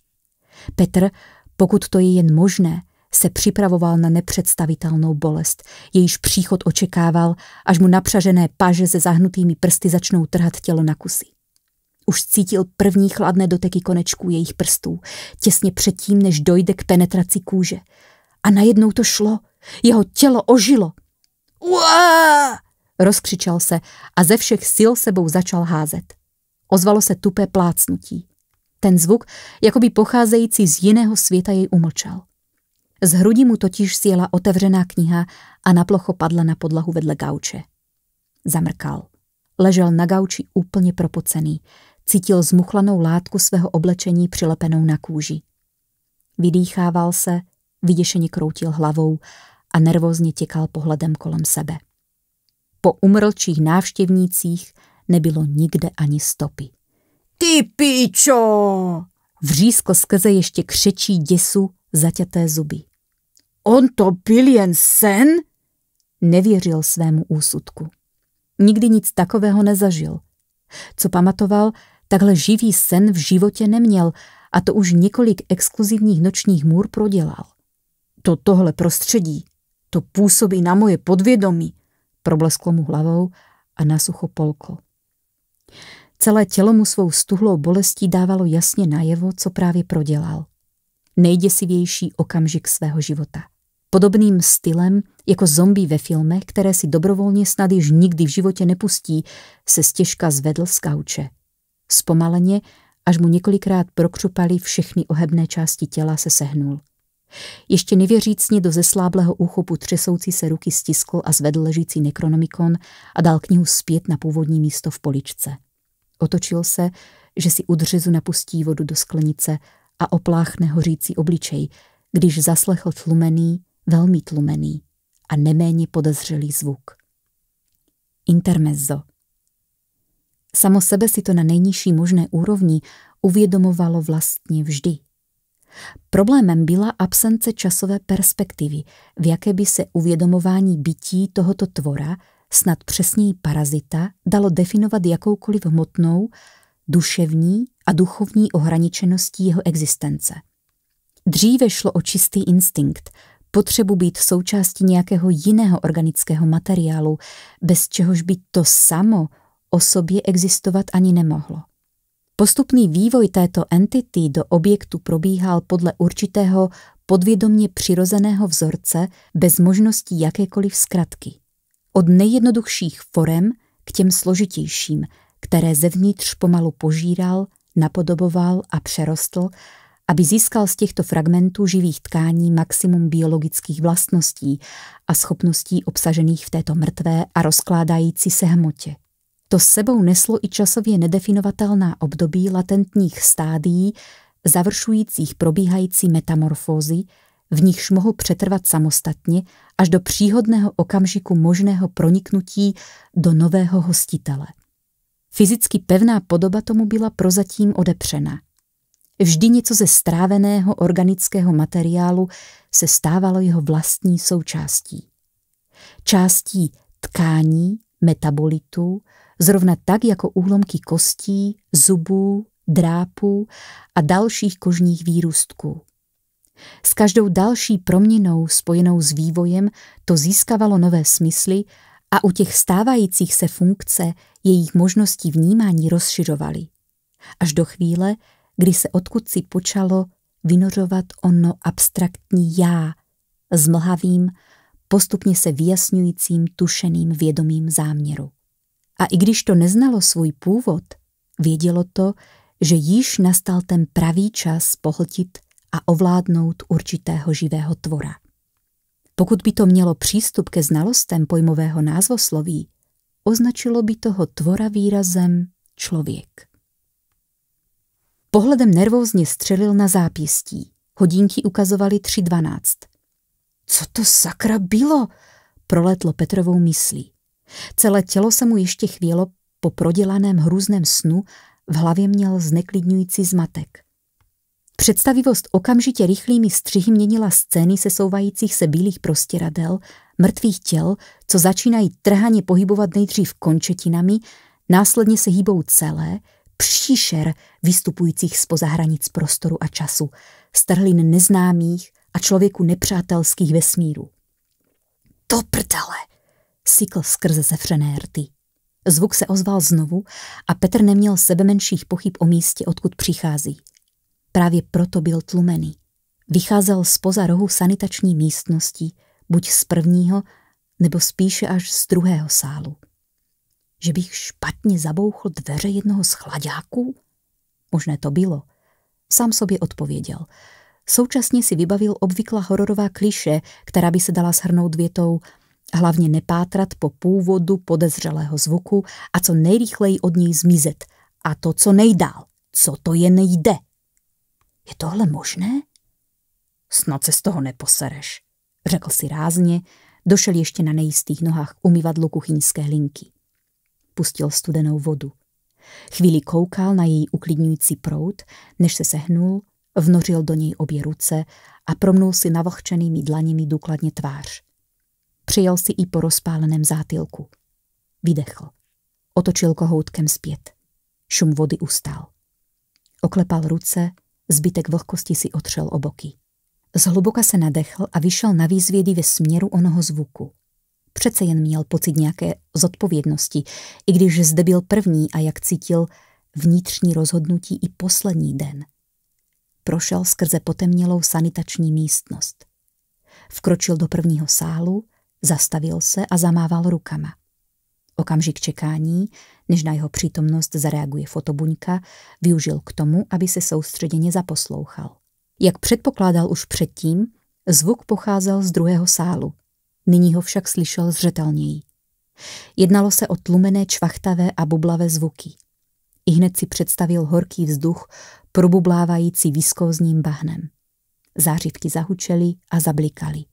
Petr, pokud to je jen možné, se připravoval na nepředstavitelnou bolest, jejíž příchod očekával, až mu napřažené paže se zahnutými prsty začnou trhat tělo na kusy. Už cítil první chladné doteky konečků jejich prstů, těsně předtím, než dojde k penetraci kůže. A najednou to šlo. Jeho tělo ožilo. Uá! Rozkřičel se a ze všech sil sebou začal házet. Ozvalo se tupé plácnutí. Ten zvuk, jakoby pocházející z jiného světa, jej umlčal. Z hrudi mu totiž sjela otevřená kniha a na plocho padla na podlahu vedle gauče. Zamrkal. Ležel na gauči úplně propocený, Cítil zmuchlanou látku svého oblečení přilepenou na kůži. Vydýchával se, vyděšeně kroutil hlavou a nervózně těkal pohledem kolem sebe. Po umrlčích návštěvnících nebylo nikde ani stopy. Ty píčo! Vřízko skrze ještě křečí děsu zaťaté zuby. On to byl jen sen? Nevěřil svému úsudku. Nikdy nic takového nezažil. Co pamatoval, Takhle živý sen v životě neměl a to už několik exkluzivních nočních můr prodělal. To tohle prostředí, to působí na moje podvědomí, problesklo mu hlavou a nasucho polkl. Celé tělo mu svou stuhlou bolestí dávalo jasně najevo, co právě prodělal. Nejděsivější okamžik svého života. Podobným stylem, jako zombie ve filmech, které si dobrovolně snad již nikdy v životě nepustí, se stěžka zvedl z kauče. Zpomaleně, až mu několikrát prokřupali všechny ohebné části těla, se sehnul. Ještě nevěřícně do zesláblého úchopu třesoucí se ruky stiskl a zvedl ležící nekronomikon a dal knihu zpět na původní místo v poličce. Otočil se, že si udřezu napustí vodu do sklenice a opláchne hořící obličej, když zaslechl tlumený, velmi tlumený a neméně podezřelý zvuk. Intermezzo Samo sebe si to na nejnižší možné úrovni uvědomovalo vlastně vždy. Problémem byla absence časové perspektivy, v jaké by se uvědomování bytí tohoto tvora, snad přesněji parazita, dalo definovat jakoukoliv hmotnou, duševní a duchovní ohraničeností jeho existence. Dříve šlo o čistý instinkt, potřebu být součástí nějakého jiného organického materiálu, bez čehož by to samo o sobě existovat ani nemohlo. Postupný vývoj této entity do objektu probíhal podle určitého podvědomně přirozeného vzorce bez možností jakékoliv zkratky. Od nejjednoduchších forem k těm složitějším, které zevnitř pomalu požíral, napodoboval a přerostl, aby získal z těchto fragmentů živých tkání maximum biologických vlastností a schopností obsažených v této mrtvé a rozkládající se hmotě. To sebou neslo i časově nedefinovatelná období latentních stádií, završujících probíhající metamorfózy, v nichž mohl přetrvat samostatně až do příhodného okamžiku možného proniknutí do nového hostitele. Fyzicky pevná podoba tomu byla prozatím odepřena. Vždy něco ze stráveného organického materiálu se stávalo jeho vlastní součástí. Částí tkání, metabolitu, zrovna tak jako úlomky kostí, zubů, drápů a dalších kožních výrůstků. S každou další proměnou spojenou s vývojem to získavalo nové smysly a u těch stávajících se funkce jejich možnosti vnímání rozšiřovaly. Až do chvíle, kdy se odkud si počalo vynořovat ono abstraktní já s mlhavým, postupně se vyjasňujícím tušeným vědomým záměru. A i když to neznalo svůj původ, vědělo to, že již nastal ten pravý čas pohltit a ovládnout určitého živého tvora. Pokud by to mělo přístup ke znalostem pojmového názvosloví, označilo by toho tvora výrazem člověk. Pohledem nervózně střelil na zápěstí. Hodinky ukazovaly 3.12. Co to sakra bylo? Proletlo Petrovou myslí. Celé tělo se mu ještě chvílo po prodělaném hrůzném snu, v hlavě měl zneklidňující zmatek. Představivost okamžitě rychlými střihy měnila scény sesouvajících se bílých prostěradel, mrtvých těl, co začínají trhaně pohybovat nejdřív končetinami, následně se hýbou celé, příšer vystupujících z hranic prostoru a času, strhlin neznámých a člověku nepřátelských vesmíru. To prdele, Sykl skrze zevřené rty. Zvuk se ozval znovu a Petr neměl sebe menších pochyb o místě, odkud přichází. Právě proto byl tlumený. Vycházel spoza rohu sanitační místnosti, buď z prvního, nebo spíše až z druhého sálu. Že bych špatně zabouchl dveře jednoho z chlaďáků? Možné to bylo. Sám sobě odpověděl. Současně si vybavil obvyklá hororová kliše, která by se dala shrnout větou – Hlavně nepátrat po původu podezřelého zvuku a co nejrychleji od něj zmizet. A to, co nejdál, co to je nejde. Je tohle možné? Snad se z toho neposereš, řekl si rázně, došel ještě na nejistých nohách k umyvadlu kuchyňské linky. Pustil studenou vodu. Chvíli koukal na její uklidňující prout, než se sehnul, vnořil do něj obě ruce a promnul si navlhčenými dlaněmi důkladně tvář. Přijal si i po rozpáleném zátilku. Vydechl. Otočil kohoutkem zpět. Šum vody ustal. Oklepal ruce, zbytek vlhkosti si otřel o boky. Zhluboka se nadechl a vyšel na výzvědy ve směru onoho zvuku. Přece jen měl pocit nějaké zodpovědnosti, i když zde byl první a jak cítil, vnitřní rozhodnutí i poslední den. Prošel skrze potemnělou sanitační místnost. Vkročil do prvního sálu, Zastavil se a zamával rukama. Okamžik čekání, než na jeho přítomnost zareaguje fotobuňka, využil k tomu, aby se soustředěně zaposlouchal. Jak předpokládal už předtím, zvuk pocházel z druhého sálu. Nyní ho však slyšel zřetelněji. Jednalo se o tlumené, čvachtavé a bublavé zvuky. I hned si představil horký vzduch, probublávající viskózním bahnem. Zářivky zahučely a zablikaly.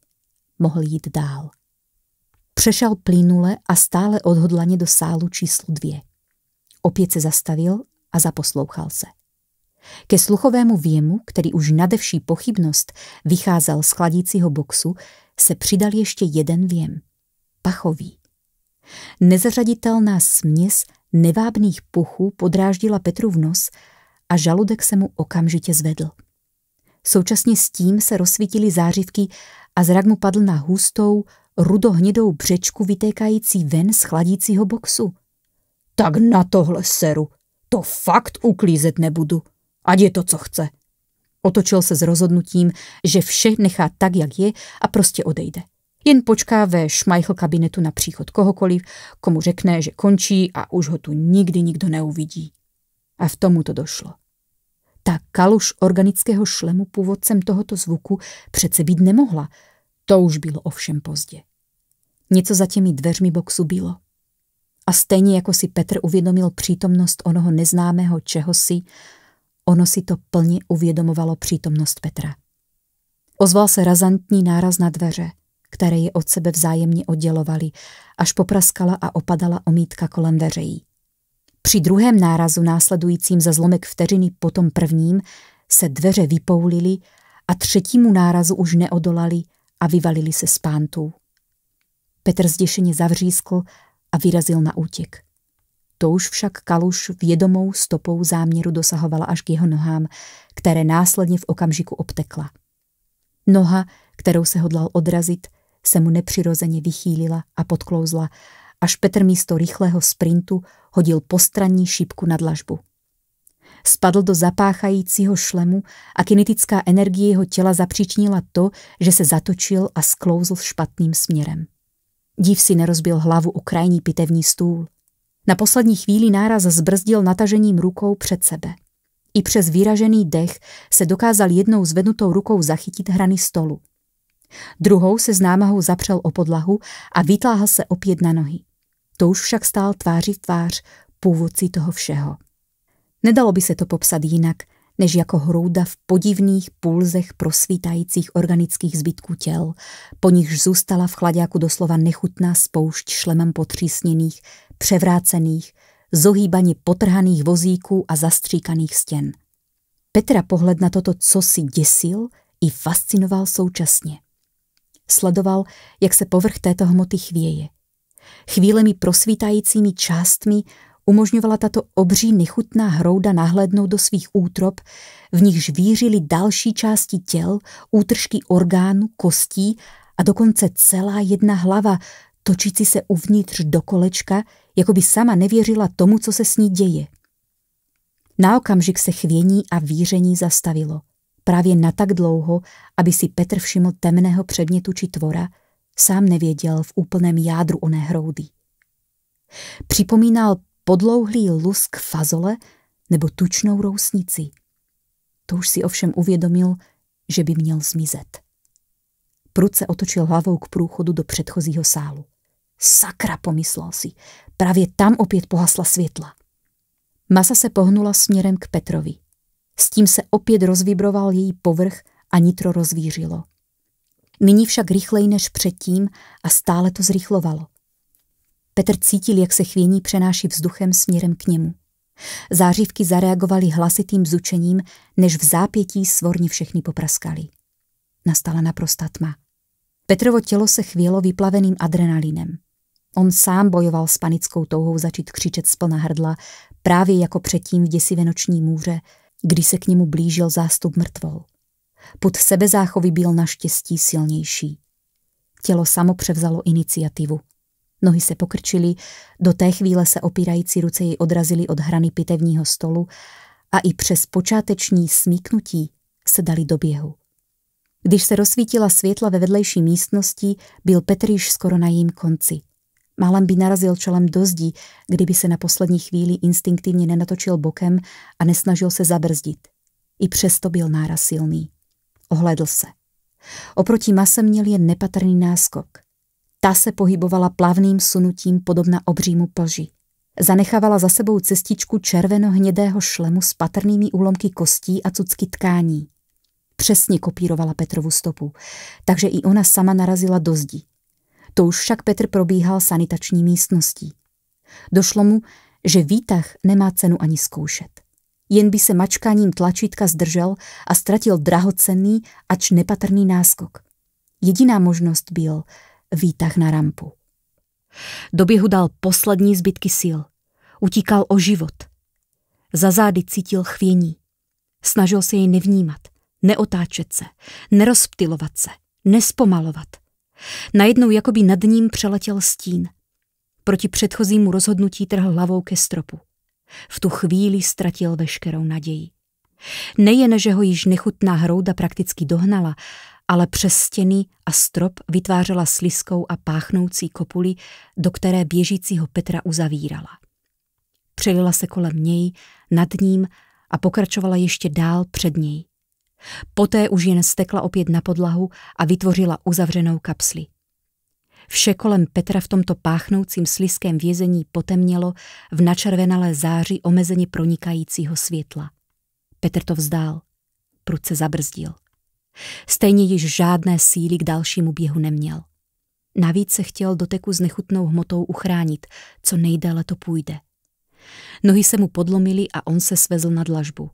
Mohl jít dál. Přešel plínule a stále odhodlaně do sálu číslo dvě. Opět se zastavil a zaposlouchal se. Ke sluchovému věmu, který už nadevší pochybnost vycházel z chladícího boxu, se přidal ještě jeden věm. Pachový. Nezařaditelná směs nevábných puchů podráždila Petru v nos a žaludek se mu okamžitě zvedl. Současně s tím se rozsvítily zářivky a zrak mu padl na hustou, rudohnědou břečku vytékající ven z chladícího boxu. Tak na tohle seru, to fakt uklízet nebudu, ať je to, co chce. Otočil se s rozhodnutím, že vše nechá tak, jak je a prostě odejde. Jen počká ve šmajchl kabinetu na příchod kohokoliv, komu řekne, že končí a už ho tu nikdy nikdo neuvidí. A v tomu to došlo. Ta kaluš organického šlemu původcem tohoto zvuku přece být nemohla. To už bylo ovšem pozdě. Něco za těmi dveřmi boxu bylo. A stejně jako si Petr uvědomil přítomnost onoho neznámého čehosi, ono si to plně uvědomovalo přítomnost Petra. Ozval se razantní náraz na dveře, které je od sebe vzájemně oddělovaly, až popraskala a opadala omítka kolem veřejí. Při druhém nárazu následujícím za zlomek vteřiny po tom prvním se dveře vypoulily a třetímu nárazu už neodolali a vyvalili se z pántů. Petr zděšeně zavřískl a vyrazil na útěk. To už však Kaluš vědomou stopou záměru dosahovala až k jeho nohám, které následně v okamžiku obtekla. Noha, kterou se hodlal odrazit, se mu nepřirozeně vychýlila a podklouzla, až Petr místo rychlého sprintu hodil postranní šipku na dlažbu. Spadl do zapáchajícího šlemu a kinetická energie jeho těla zapříčnila to, že se zatočil a sklouzl špatným směrem. Div si nerozbil hlavu o krajní pitevní stůl. Na poslední chvíli náraz zbrzdil natažením rukou před sebe. I přes vyražený dech se dokázal jednou zvednutou rukou zachytit hrany stolu. Druhou se s námahou zapřel o podlahu a vytláhl se opět na nohy. To už však stál tváří v tvář původci toho všeho. Nedalo by se to popsat jinak – než jako hrůda v podivných pulzech prosvítajících organických zbytků těl, po nichž zůstala v chladáku doslova nechutná spoušť šlemem potřísněných, převrácených, zohýbaní potrhaných vozíků a zastříkaných stěn. Petra pohled na toto co si děsil i fascinoval současně. Sledoval, jak se povrch této hmoty chvěje. Chvílemi prosvítajícími částmi umožňovala tato obří nechutná hrouda nahlédnout do svých útrop, v nichž vířily další části těl, útržky orgánů, kostí a dokonce celá jedna hlava, točící se uvnitř do kolečka, jako by sama nevěřila tomu, co se s ní děje. Na okamžik se chvění a víření zastavilo. Právě na tak dlouho, aby si Petr všiml temného předmětu či tvora, sám nevěděl v úplném jádru oné hroudy. Připomínal podlouhlý lusk fazole nebo tučnou rousnici. To už si ovšem uvědomil, že by měl zmizet. Prudce otočil hlavou k průchodu do předchozího sálu. Sakra, pomyslel si, právě tam opět pohasla světla. Masa se pohnula směrem k Petrovi. S tím se opět rozvibroval její povrch a nitro rozvířilo. Nyní však rychleji než předtím a stále to zrychlovalo. Petr cítil, jak se chvění přenáší vzduchem směrem k němu. Zářivky zareagovaly hlasitým zučením, než v zápětí svorně všechny popraskali. Nastala naprostá tma. Petrovo tělo se chvělo vyplaveným adrenalinem. On sám bojoval s panickou touhou začít křičet z plna hrdla, právě jako předtím v děsivé noční můře, kdy se k němu blížil zástup mrtvol. Pod sebezáchovy byl naštěstí silnější. Tělo samo převzalo iniciativu. Nohy se pokrčily, do té chvíle se opírající ruce jej odrazily od hrany pitevního stolu a i přes počáteční smíknutí se dali do běhu. Když se rozsvítila světla ve vedlejší místnosti, byl Petr již skoro na jejím konci. Málem by narazil čelem do zdi, kdyby se na poslední chvíli instinktivně nenatočil bokem a nesnažil se zabrzdit. I přesto byl náraz silný. Ohledl se. Oproti mase měl jen nepatrný náskok – ta se pohybovala plavným sunutím podobna obřímu plži. Zanechávala za sebou cestičku červeno-hnědého šlemu s patrnými úlomky kostí a cucky tkání. Přesně kopírovala Petrovu stopu, takže i ona sama narazila do zdi. To už však Petr probíhal sanitační místností. Došlo mu, že výtah nemá cenu ani zkoušet. Jen by se mačkáním tlačítka zdržel a ztratil drahocenný, ač nepatrný náskok. Jediná možnost byl, výtah na rampu. Do běhu dal poslední zbytky sil. Utíkal o život. Za zády cítil chvění. Snažil se jej nevnímat, neotáčet se, nerozptilovat se, nespomalovat. Najednou jakoby nad ním přeletěl stín. Proti předchozímu rozhodnutí trhl hlavou ke stropu. V tu chvíli ztratil veškerou naději. Nejen, že ho již nechutná hrouda prakticky dohnala, ale přes stěny a strop vytvářela sliskou a páchnoucí kopuli, do které běžícího Petra uzavírala. Přelila se kolem něj, nad ním a pokračovala ještě dál před něj. Poté už jen stekla opět na podlahu a vytvořila uzavřenou kapsli. Vše kolem Petra v tomto páchnoucím sliském vězení potemnělo v načervenalé záři omezeně pronikajícího světla. Petr to vzdál, prudce zabrzdil. Stejně již žádné síly k dalšímu běhu neměl. Navíc se chtěl doteku s nechutnou hmotou uchránit, co nejdéle to půjde. Nohy se mu podlomily a on se svezl na dlažbu.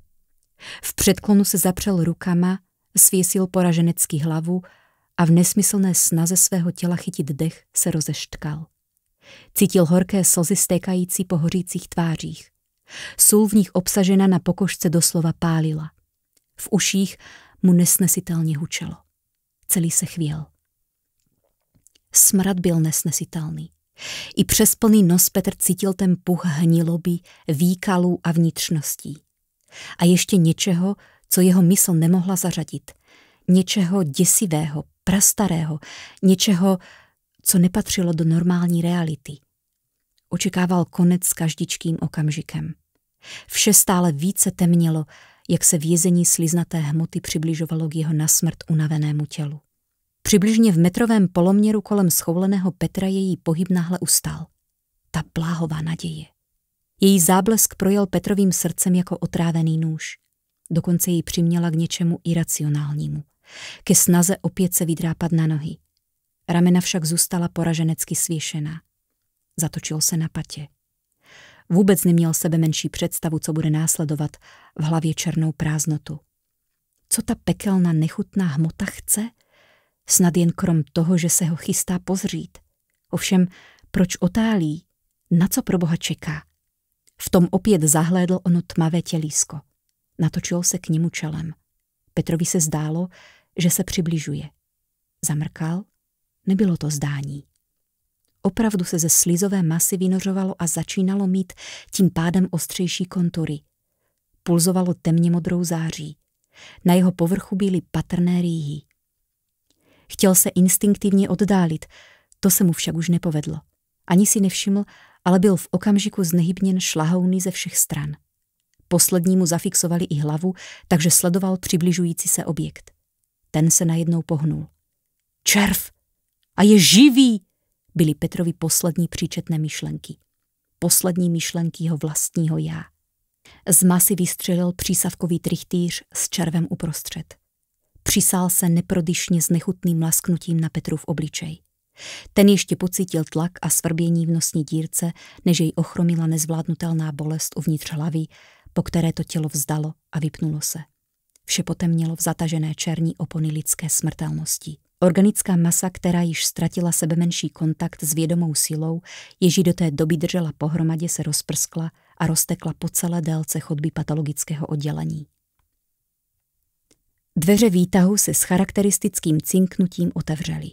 V předklonu se zapřel rukama, svěsil poraženecky hlavu a v nesmyslné snaze svého těla chytit dech se rozeštkal. Cítil horké slzy stékající po hořících tvářích. Sůl v nich obsažena na pokožce doslova pálila. V uších mu nesnesitelně hučelo. Celý se chvěl. Smrad byl nesnesitelný. I přes plný nos Petr cítil ten puch hniloby, výkalů a vnitřností. A ještě něčeho, co jeho mysl nemohla zařadit. Něčeho děsivého, prastarého, něčeho, co nepatřilo do normální reality. Očekával konec s každičkým okamžikem. Vše stále více temnělo jak se vězení sliznaté hmoty přibližovalo k jeho nasmrt unavenému tělu. Přibližně v metrovém poloměru kolem schouleného Petra její pohyb náhle ustal. Ta bláhová naděje. Její záblesk projel Petrovým srdcem jako otrávený nůž. Dokonce ji přiměla k něčemu iracionálnímu. Ke snaze opět se vydrápat na nohy. Ramena však zůstala poraženecky svěšená. Zatočil se na patě. Vůbec neměl sebe menší představu, co bude následovat, v hlavě černou prázdnotu. Co ta pekelná nechutná hmota chce? Snad jen krom toho, že se ho chystá pozřít. Ovšem, proč otálí? Na co pro boha čeká? V tom opět zahlédl ono tmavé tělísko. Natočil se k němu čelem. Petrovi se zdálo, že se přibližuje. Zamrkal, nebylo to zdání. Opravdu se ze slizové masy vynořovalo a začínalo mít tím pádem ostřejší kontury. Pulzovalo temně modrou září. Na jeho povrchu byly patrné rýhy. Chtěl se instinktivně oddálit, to se mu však už nepovedlo. Ani si nevšiml, ale byl v okamžiku znehybněn šlahouny ze všech stran. Poslednímu zafixovali i hlavu, takže sledoval přibližující se objekt. Ten se najednou pohnul. Červ! A je živý! byly Petrovi poslední příčetné myšlenky. Poslední myšlenky jeho vlastního já. Z masy vystřelil přísavkový trichtýř s červem uprostřed. Přisál se neprodyšně s nechutným lasknutím na Petru v obličej. Ten ještě pocítil tlak a svrbění v nosní dírce, než jej ochromila nezvládnutelná bolest uvnitř hlavy, po které to tělo vzdalo a vypnulo se. Vše mělo v zatažené černí opony lidské smrtelnosti. Organická masa, která již ztratila sebe menší kontakt s vědomou silou, jež ji do té doby držela pohromadě, se rozprskla a roztekla po celé délce chodby patologického oddělení. Dveře výtahu se s charakteristickým cinknutím otevřely.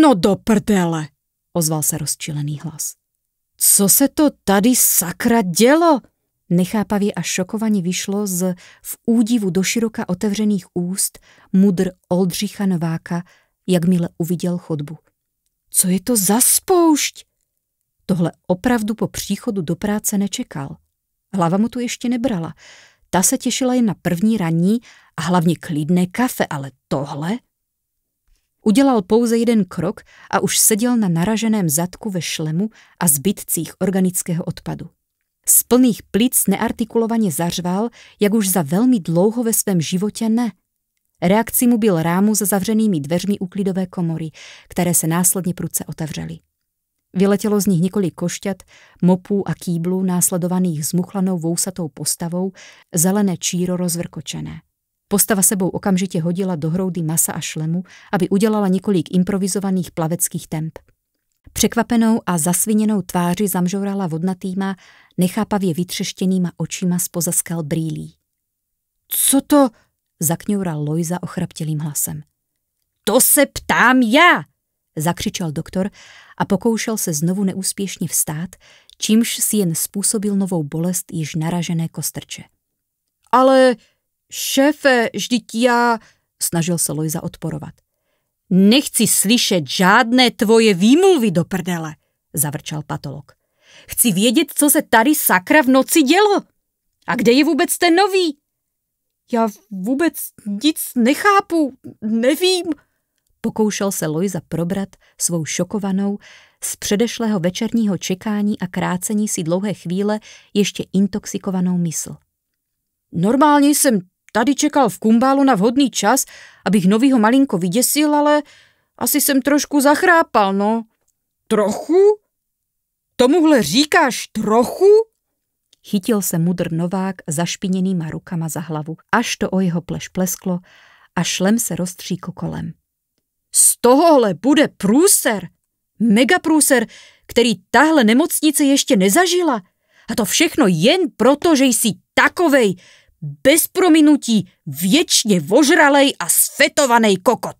No do prdele, ozval se rozčilený hlas. Co se to tady sakra dělo? nechápavě a šokovaně vyšlo z v údivu do široka otevřených úst mudr Oldřicha Nováka, jakmile uviděl chodbu. Co je to za spoušť? Tohle opravdu po příchodu do práce nečekal. Hlava mu tu ještě nebrala. Ta se těšila jen na první ranní a hlavně klidné kafe, ale tohle? Udělal pouze jeden krok a už seděl na naraženém zadku ve šlemu a zbytcích organického odpadu. Z plných plic neartikulovaně zařval, jak už za velmi dlouho ve svém životě ne. Reakcí mu byl rámu za zavřenými dveřmi uklidové komory, které se následně prudce otevřely. Vyletělo z nich několik košťat, mopů a kýblů následovaných zmuchlanou vousatou postavou, zelené číro rozvrkočené. Postava sebou okamžitě hodila do hroudy masa a šlemu, aby udělala několik improvizovaných plaveckých temp. Překvapenou a zasviněnou tváři zamžourala vodnatýma, nechápavě vytřeštěnýma očima spoza skal brýlí. Co to? zakňoural Lojza ochraptělým hlasem. To se ptám já! zakřičel doktor a pokoušel se znovu neúspěšně vstát, čímž si jen způsobil novou bolest již naražené kostrče. Ale šéfe, vždyť já... snažil se Lojza odporovat. Nechci slyšet žádné tvoje výmluvy do prdele, zavrčal patolog. Chci vědět, co se tady sakra v noci dělo. A kde je vůbec ten nový? Já vůbec nic nechápu, nevím. Pokoušel se Lojza probrat svou šokovanou z předešlého večerního čekání a krácení si dlouhé chvíle ještě intoxikovanou mysl. Normálně jsem Tady čekal v kumbálu na vhodný čas, abych novýho malinko vyděsil, ale asi jsem trošku zachrápal, no. Trochu? Tomuhle říkáš trochu? Chytil se mudr Novák zašpiněnýma rukama za hlavu, až to o jeho pleš plesklo a šlem se roztříkl kolem. Z tohohle bude průser, megaprůser, který tahle nemocnice ještě nezažila. A to všechno jen proto, že jsi takovej, bez prominutí věčně vožralej a sfetovaný kokot.